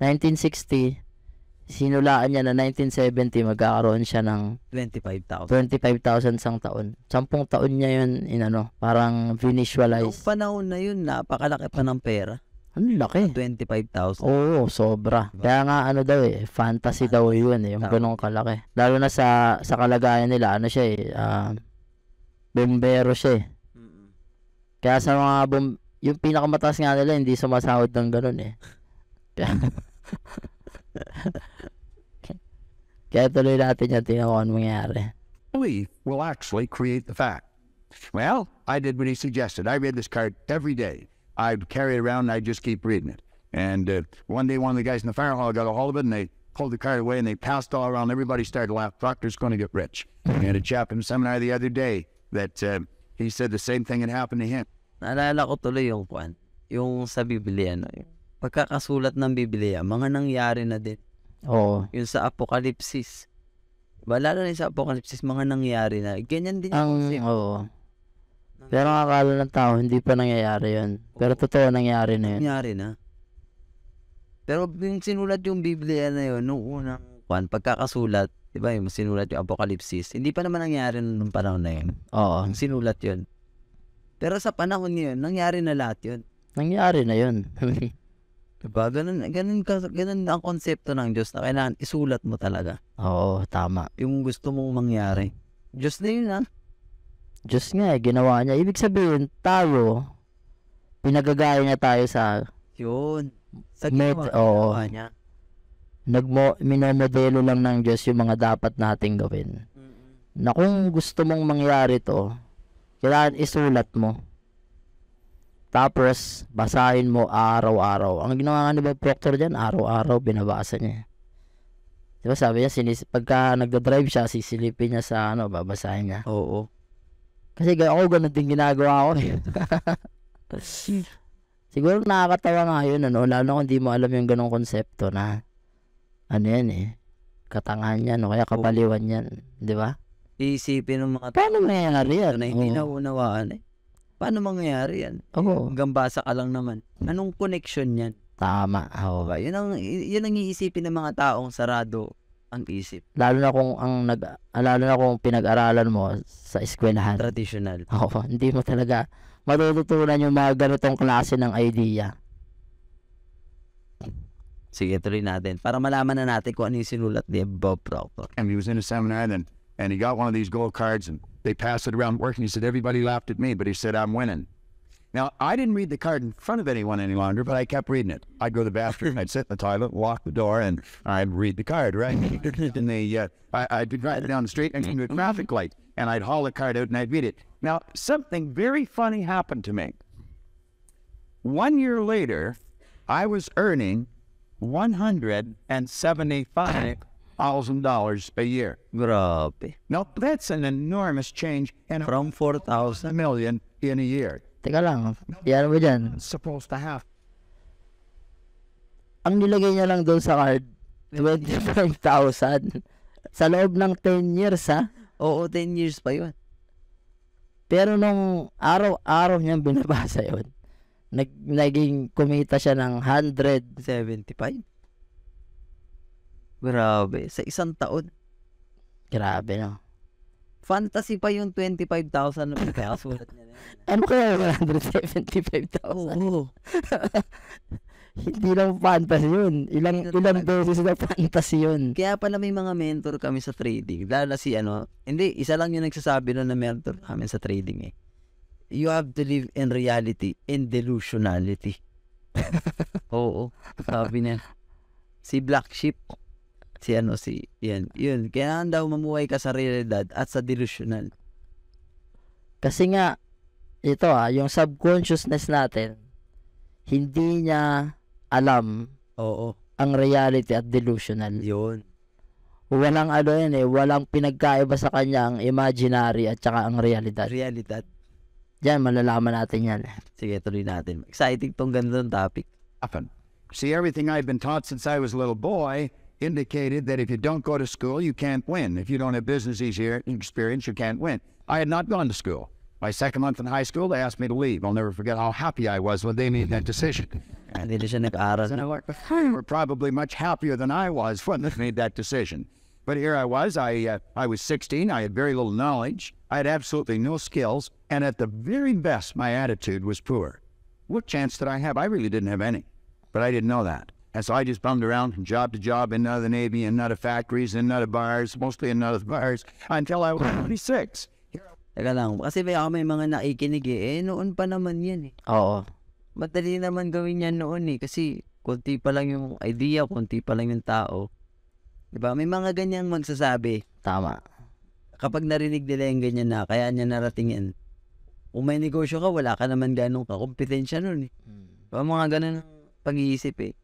1960, sinulaan niya na 1970 magkakaroon siya ng 25,000. 25,000 isang taon. Sampung taon niya yun in ano, parang visualize. Yung panahon na yun, napakalaki pa ng pera. Ang laki. 25,000. Oo, sobra. Diba? Kaya nga ano daw eh, fantasy daw yun eh, yung ganong kalaki. Lalo na sa sa kalagayan nila, ano siya eh, uh, bombero siya eh. Kaya sa mga bomb, yung pinakamataas nga nila, hindi sumasahod ng ganun eh. We will actually create the fact. Well, I did what he suggested. I read this card every day. I'd carry it around and I'd just keep reading it. And uh, one day, one of the guys in the fire hall got a hold of it and they pulled the card away and they passed all around. Everybody started to laugh. Doctor's going to get rich. We had a chap in seminar the other day that uh, he said the same thing had happened to him. pagkakasulat ng Biblia, mga nangyari na din. Oo. Yung sa Apokalipsis. Wala Lalo na sa Apokalipsis, mga nangyari na. Ganyan din Ang, yung Oo. Pero ang akala ng tao, hindi pa nangyayari yon. Pero totoo nangyari na yun. Nangyari na. Pero yung sinulat yung Biblia na yun, noong unang kwan, pagkakasulat, di ba yung sinulat yung Apokalipsis, hindi pa naman nangyari noong panahon na yun. Oo. Yung sinulat yun. Pero sa panahon yun, nangyari na lahat yun. Nangyari na yun. Diba? Ganun, ganun, ka, ganun ang konsepto ng Diyos na kailangan isulat mo talaga. Oo, tama. Yung gusto mong mangyari. Diyos na yun, ha? Ah. Diyos nga eh, ginawa niya. Ibig sabihin, tayo, pinagagaya niya tayo sa... Yun. Sa ginawa, Met, oo. niya. Nagmo, minomodelo lang ng Diyos yung mga dapat nating gawin. Mm-hmm. Na kung gusto mong mangyari to, kailangan isulat mo. Tapos, basahin mo araw-araw. Ang ginawa nga ni Bob Proctor dyan, araw-araw binabasa niya. Diba sabi niya, sinis pagka nagda-drive siya, sisilipin niya sa ano, babasahin niya. Oo. Kasi ako, ganun din ginagawa ko. Eh. Siguro nakakatawa nga yun, ano, lalo kung hindi mo alam yung ganong konsepto na, ano yan eh, katangahan yan, o kaya kapaliwan yan, di ba? Iisipin ng mga... Paano nangyayari yan? Na hindi oh. naunawaan eh. Paano mangyayari yan? Oo. Gambasa ka lang naman. Anong connection yan? Tama. Oo. Diba? Yun, ang, yun ang iisipin ng mga taong sarado ang isip. Lalo na kung ang nag lalo na kung pinag-aralan mo sa eskwelahan. Traditional. Oo, hindi mo talaga matututunan yung mga ganitong klase ng idea. Sige, tuloy natin. Para malaman na natin kung ano yung sinulat ni Bob Proctor. And he was in a seminar then, and he got one of these gold cards and They passed it around working. He said, everybody laughed at me, but he said, I'm winning. Now, I didn't read the card in front of anyone any longer, but I kept reading it. I'd go to the bathroom, I'd sit in the toilet, lock the door, and I'd read the card, right? and they, uh, I, would be driving down the street and come to a traffic light, and I'd haul the card out and I'd read it. Now, something very funny happened to me. One year later, I was earning 175 dollars a year. Grabe. Now, that's an enormous change. And From 4,000 million in a year. Teka lang, yan mo dyan. Supposed to have. Ang nilagay niya lang doon sa card, 25,000. sa loob ng 10 years, ha? Oo, 10 years pa yun. Pero nung araw-araw niyang binabasa yun, nag, naging kumita siya ng 175. Grabe, sa isang taon. Grabe, no? Fantasy pa yung 25,000 ng kaya sulat niya. ano kaya yung 175,000? Oo. Hindi lang fantasy yun. Ilang, ilang beses na fantasy yun. Kaya pala may mga mentor kami sa trading. Lala si ano, hindi, isa lang yung nagsasabi nun na mentor kami sa trading eh. You have to live in reality in delusionality. Oo, sabi niya. Si Black Sheep, si ano si yan yun kailangan daw mamuhay ka sa realidad at sa delusional kasi nga ito ah yung subconsciousness natin hindi niya alam oo ang reality at delusional yun walang ano yan eh walang pinagkaiba sa kanya ang imaginary at saka ang realidad realidad Diyan, malalaman natin yan. Sige, tuloy natin. Exciting tong ganitong topic. Often. See, everything I've been taught since I was a little boy indicated that if you don't go to school, you can't win. If you don't have business experience, you can't win. I had not gone to school. My second month in high school, they asked me to leave. I'll never forget how happy I was when they made that decision. and they were probably much happier than I was when they made that decision. But here I was. I uh, I was 16. I had very little knowledge. I had absolutely no skills, and at the very best, my attitude was poor. What chance did I have? I really didn't have any, but I didn't know that. And so I just bummed around from job to job in other Navy and other factories and other bars, mostly in other bars, until I was 26. Teka lang, kasi may, ako ah, may mga nakikinig eh. eh. Noon pa naman yan eh. Oo. Madali naman gawin yan noon eh. Kasi konti pa lang yung idea, konti pa lang yung tao. Diba? May mga ganyang magsasabi. Tama. Kapag narinig nila yung ganyan na, kaya niya narating yan. Kung may negosyo ka, wala ka naman ganong kakompetensya noon eh. Hmm. Diba? Mga ganun ang pag-iisip eh.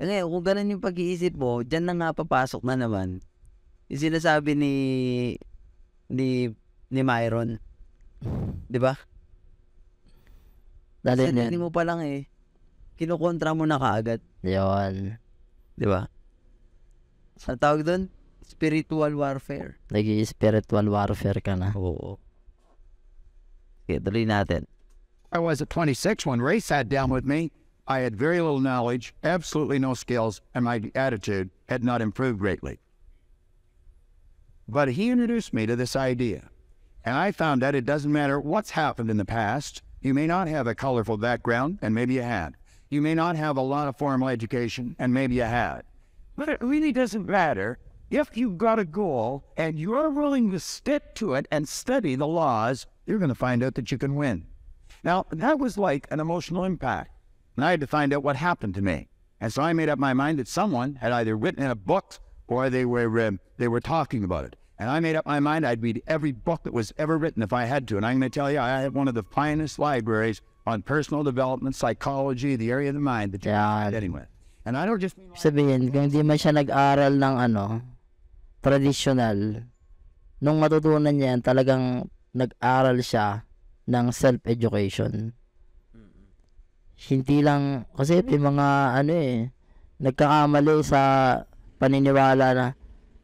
Kasi eh, kung ganun yung pag-iisip mo, dyan na nga papasok na naman. Yung sinasabi ni ni ni Myron. 'Di ba? Dali Kasi yan. mo pa lang eh. Kinukontra mo na kaagad. Yun. 'Di ba? Sa tawag doon, spiritual warfare. Nag-spiritual warfare ka na. Oo. Okay, tuloy natin. I was at 26 when Ray sat down with me I had very little knowledge, absolutely no skills, and my attitude had not improved greatly. But he introduced me to this idea, and I found that it doesn't matter what's happened in the past. You may not have a colorful background, and maybe you had. You may not have a lot of formal education, and maybe you had. But it really doesn't matter if you've got a goal and you're willing to stick to it and study the laws, you're going to find out that you can win. Now, that was like an emotional impact and I had to find out what happened to me. And so I made up my mind that someone had either written in a book or they were um, they were talking about it. And I made up my mind I'd read every book that was ever written if I had to. And I'm going to tell you, I have one of the finest libraries on personal development, psychology, the area of the mind that you yeah. dealing with. And I don't just mean sabihin, kung hindi man siya nag-aral ng ano, traditional, nung matutunan niya yan, talagang nag-aral siya ng self-education. hindi lang kasi may mga ano eh nagkakamali sa paniniwala na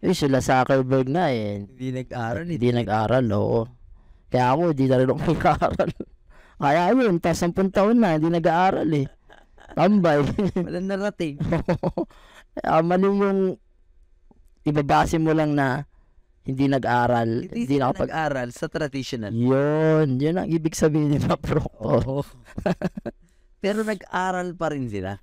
eh sila Zuckerberg na eh hindi nag-aral hindi eh. nag-aral oo kaya ako hindi na rin ako nag-aral kaya ako yun tapos 10 taon na hindi nag-aaral eh tambay wala narating uh, mali yung ibabase mo lang na hindi nag-aral. Hindi, hindi nakapag- nag-aral sa traditional. Yun. Yun ang ibig sabihin ni Prof. Oo. Pero nag-aral pa rin sila.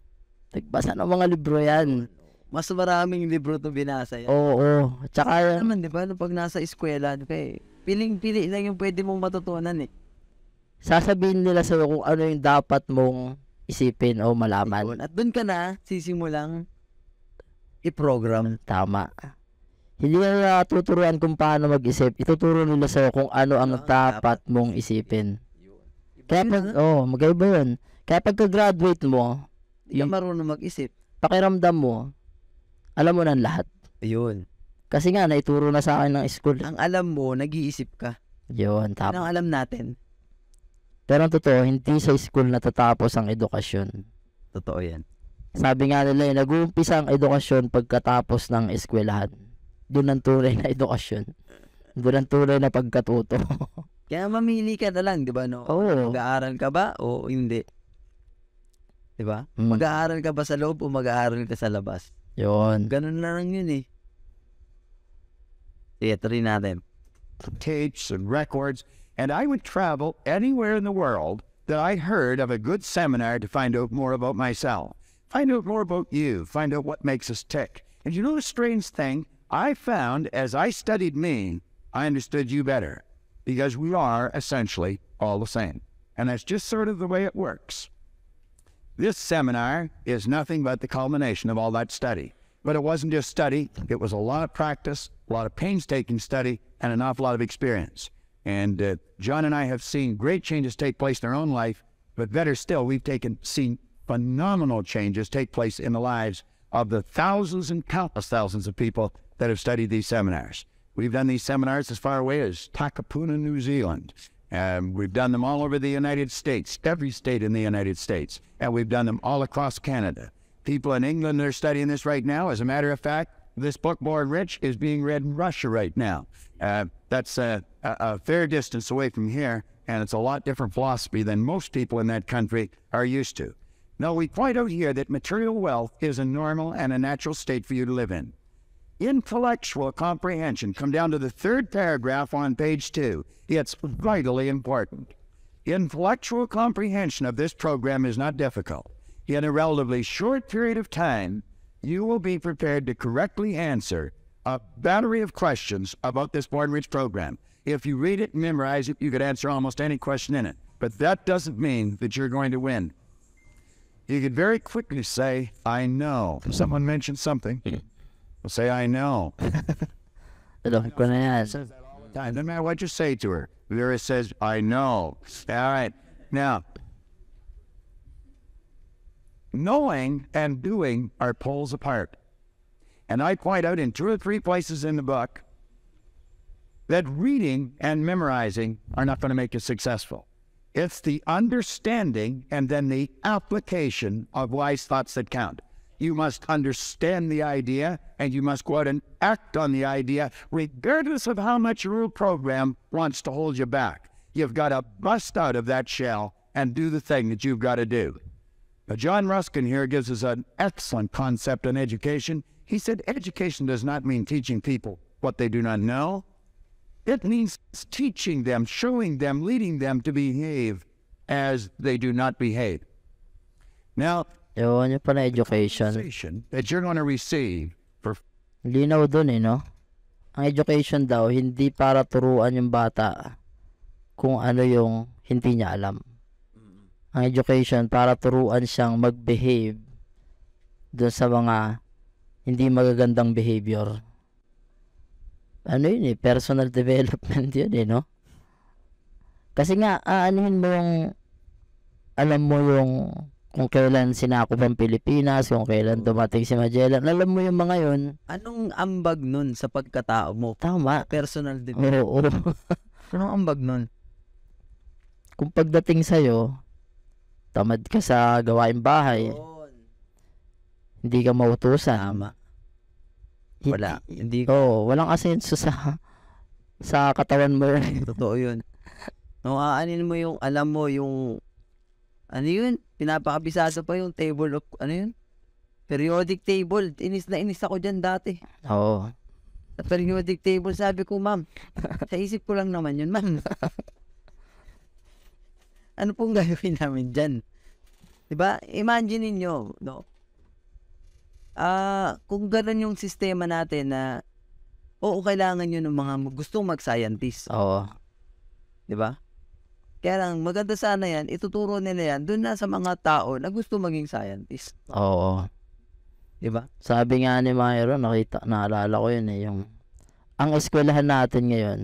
Nagbasa ng mga libro yan. Mas maraming libro to binasa yan. Oo, oo. Tsaka, Kaya ano naman, di ba? Ano pag nasa eskwela, di ba eh, piling-pili lang yung pwede mong matutunan eh. sasabihin nila sa'yo kung ano yung dapat mong isipin o malaman. At doon ka na, sisimulang i-program. Tama. Hindi ka nila tuturuan kung paano mag-isip. Ituturo nila sa'yo kung ano ang dapat mong isipin. Kaya pag, oh, magkaiba yun. Kaya pagka-graduate mo, Hindi ka yung marunong mag-isip. pakiramdam mo, alam mo na lahat. Ayun. Kasi nga, naituro na sa akin ng school. Ang alam mo, nag-iisip ka. Yun, Yun ang alam natin. Pero ang totoo, hindi sa school natatapos ang edukasyon. Totoo yan. Sabi nga nila, eh, nag-uumpisa ang edukasyon pagkatapos ng eskwelahan. Doon ang tunay na edukasyon. Doon ang tunay na pagkatuto. Kaya mamili ka na lang, di ba? No? Oo. Mag-aaral ka ba o hindi? 'Di ba? Mm. Mag-aaral ka ba sa loob o mag-aaral ka sa labas? 'Yon. Ganun na lang 'yun eh. Yeah, tuloy natin. Tapes and records, and I would travel anywhere in the world that I heard of a good seminar to find out more about myself, find out more about you, find out what makes us tick. And you know the strange thing? I found as I studied me, I understood you better because we are essentially all the same. And that's just sort of the way it works. This seminar is nothing but the culmination of all that study. But it wasn't just study, it was a lot of practice, a lot of painstaking study, and an awful lot of experience. And uh, John and I have seen great changes take place in our own life, but better still, we've taken seen phenomenal changes take place in the lives of the thousands and countless thousands of people that have studied these seminars. We've done these seminars as far away as Takapuna, New Zealand, and um, we've done them all over the United States, every state in the United States. And we've done them all across Canada. People in England are studying this right now. As a matter of fact, this book, Born Rich, is being read in Russia right now. Uh, that's a, uh, a, a, fair distance away from here, and it's a lot different philosophy than most people in that country are used to. Now, we point out here that material wealth is a normal and a natural state for you to live in intellectual comprehension. Come down to the third paragraph on page two. It's vitally important. Intellectual comprehension of this program is not difficult. In a relatively short period of time, you will be prepared to correctly answer a battery of questions about this Born Rich program. If you read it, memorize it, you could answer almost any question in it. But that doesn't mean that you're going to win. You could very quickly say, I know. Someone mentioned something. Mm-hmm say, I know. I know. says that all the time. matter what you say to her. Vera says, I know. All right. Now, knowing and doing are poles apart. And I point out in two or three places in the book that reading and memorizing are not going to make you successful. It's the understanding and then the application of wise thoughts that count. You must understand the idea and you must go out and act on the idea, regardless of how much your program wants to hold you back. You've got to bust out of that shell and do the thing that you've got to do. Now, John Ruskin here gives us an excellent concept on education. He said, Education does not mean teaching people what they do not know, it means teaching them, showing them, leading them to behave as they do not behave. Now, Ewan nyo pala education. that you're going to receive for Linaw dun eh, no? Ang education daw, hindi para turuan yung bata kung ano yung hindi niya alam. Ang education, para turuan siyang mag-behave dun sa mga hindi magagandang behavior. Ano yun eh, personal development yun eh, no? Kasi nga, aanuhin mo yung, alam mo yung kung kailan sinakop ang Pilipinas, kung kailan dumating si Magellan. Alam mo yung mga yun. Anong ambag nun sa pagkatao mo? Tama. Personal development. Oo. oo. Anong ambag nun? Kung pagdating sa'yo, tamad ka sa gawain bahay. Oo. Hindi ka mautusan. Tama. Wala. Hindi. Oo, walang asenso sa sa katawan mo. Totoo yun. No, aanin mo yung, alam mo yung ano yun? Pinapakabisado pa yung table of, ano yun? Periodic table. Inis na inis ako dyan dati. Oo. Sa periodic table, sabi ko, ma'am, sa isip ko lang naman yun, ma'am. ano pong gagawin namin dyan? Diba? Imagine ninyo, no? Ah, uh, kung ganun yung sistema natin na oo, kailangan yun ng mga gustong mag-scientist. Oo. 'Di ba? Kaya lang, maganda sana yan, ituturo nila yan doon na sa mga tao na gusto maging scientist. Oo. Diba? Sabi nga ni Myron, nakita, naalala ko yun eh, yung ang eskwelahan natin ngayon,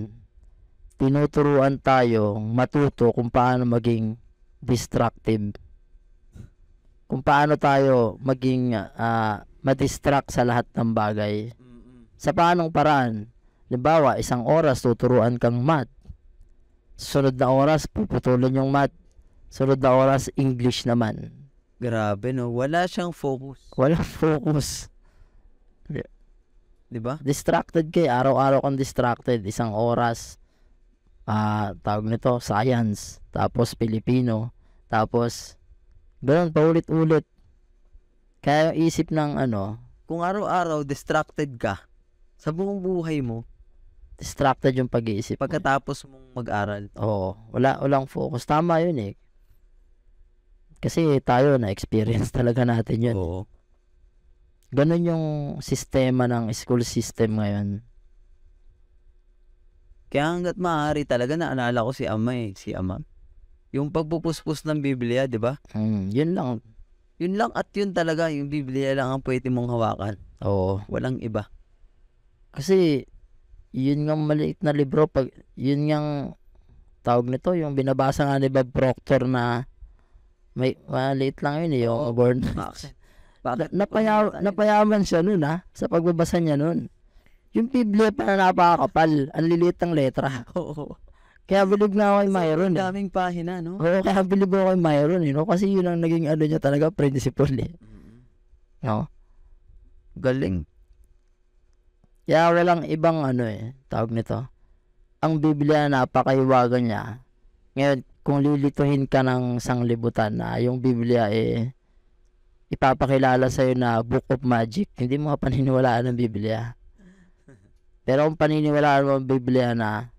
tinuturuan tayo matuto kung paano maging destructive. Kung paano tayo maging uh, madistract sa lahat ng bagay. Sa paanong paraan? Halimbawa, isang oras tuturuan kang math Sunod na oras, puputulin yung math. Sunod na oras, English naman. Grabe no, wala siyang focus. Wala focus. 'Di ba? Distracted kay eh. araw-araw kang distracted, isang oras. Ah, uh, tawag nito, science, tapos Pilipino, tapos ganun paulit-ulit. Kaya yung isip ng ano, kung araw-araw distracted ka sa buong buhay mo, distracted yung pag-iisip. Eh. Pagkatapos mong mag-aral. Oo. Wala, walang focus. Tama yun eh. Kasi tayo, na-experience talaga natin yun. Oo. Ganun yung sistema ng school system ngayon. Kaya hanggat maaari talaga naalala ko si ama eh, si ama. Yung pagpupuspos ng Biblia, di ba? Hmm, yun lang. Yun lang at yun talaga, yung Biblia lang ang pwede mong hawakan. Oo. Walang iba. Kasi yun ngang maliit na libro pag yun ngang tawag nito yung binabasa nga ni Bob Proctor na may maliit ah, lang yun eh, yung oh, born napayaw, napayaman siya nun ha ah, sa pagbabasa niya nun yung Biblia pa na napakakapal ang liliit ng letra oo kaya bilib nga ako kay Myron so, eh. daming pahina no oo kaya bilib ako kay Myron eh, no? kasi yun ang naging ano niya talaga principle eh mm-hmm. Kaya walang ibang ano eh, tawag nito. Ang Biblia na niya. Ngayon, kung lilituhin ka ng sanglibutan na yung Biblia eh, ipapakilala sa'yo na Book of Magic, hindi mo paniniwalaan ang Biblia. Pero ang paniniwalaan mo ang Biblia na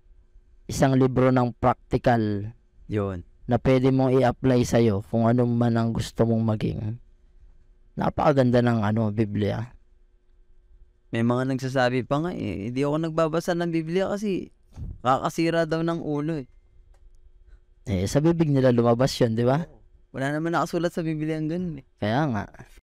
isang libro ng practical yon na pwede mong i-apply sa sa'yo kung anong man ang gusto mong maging, napakaganda ng ano, Biblia. May mga nagsasabi pa nga eh, hindi ako nagbabasa ng Biblia kasi kakasira daw ng ulo eh. Eh, sa bibig nila lumabas yun, di ba? Wala naman nakasulat sa Biblia ang ganun eh. Kaya nga.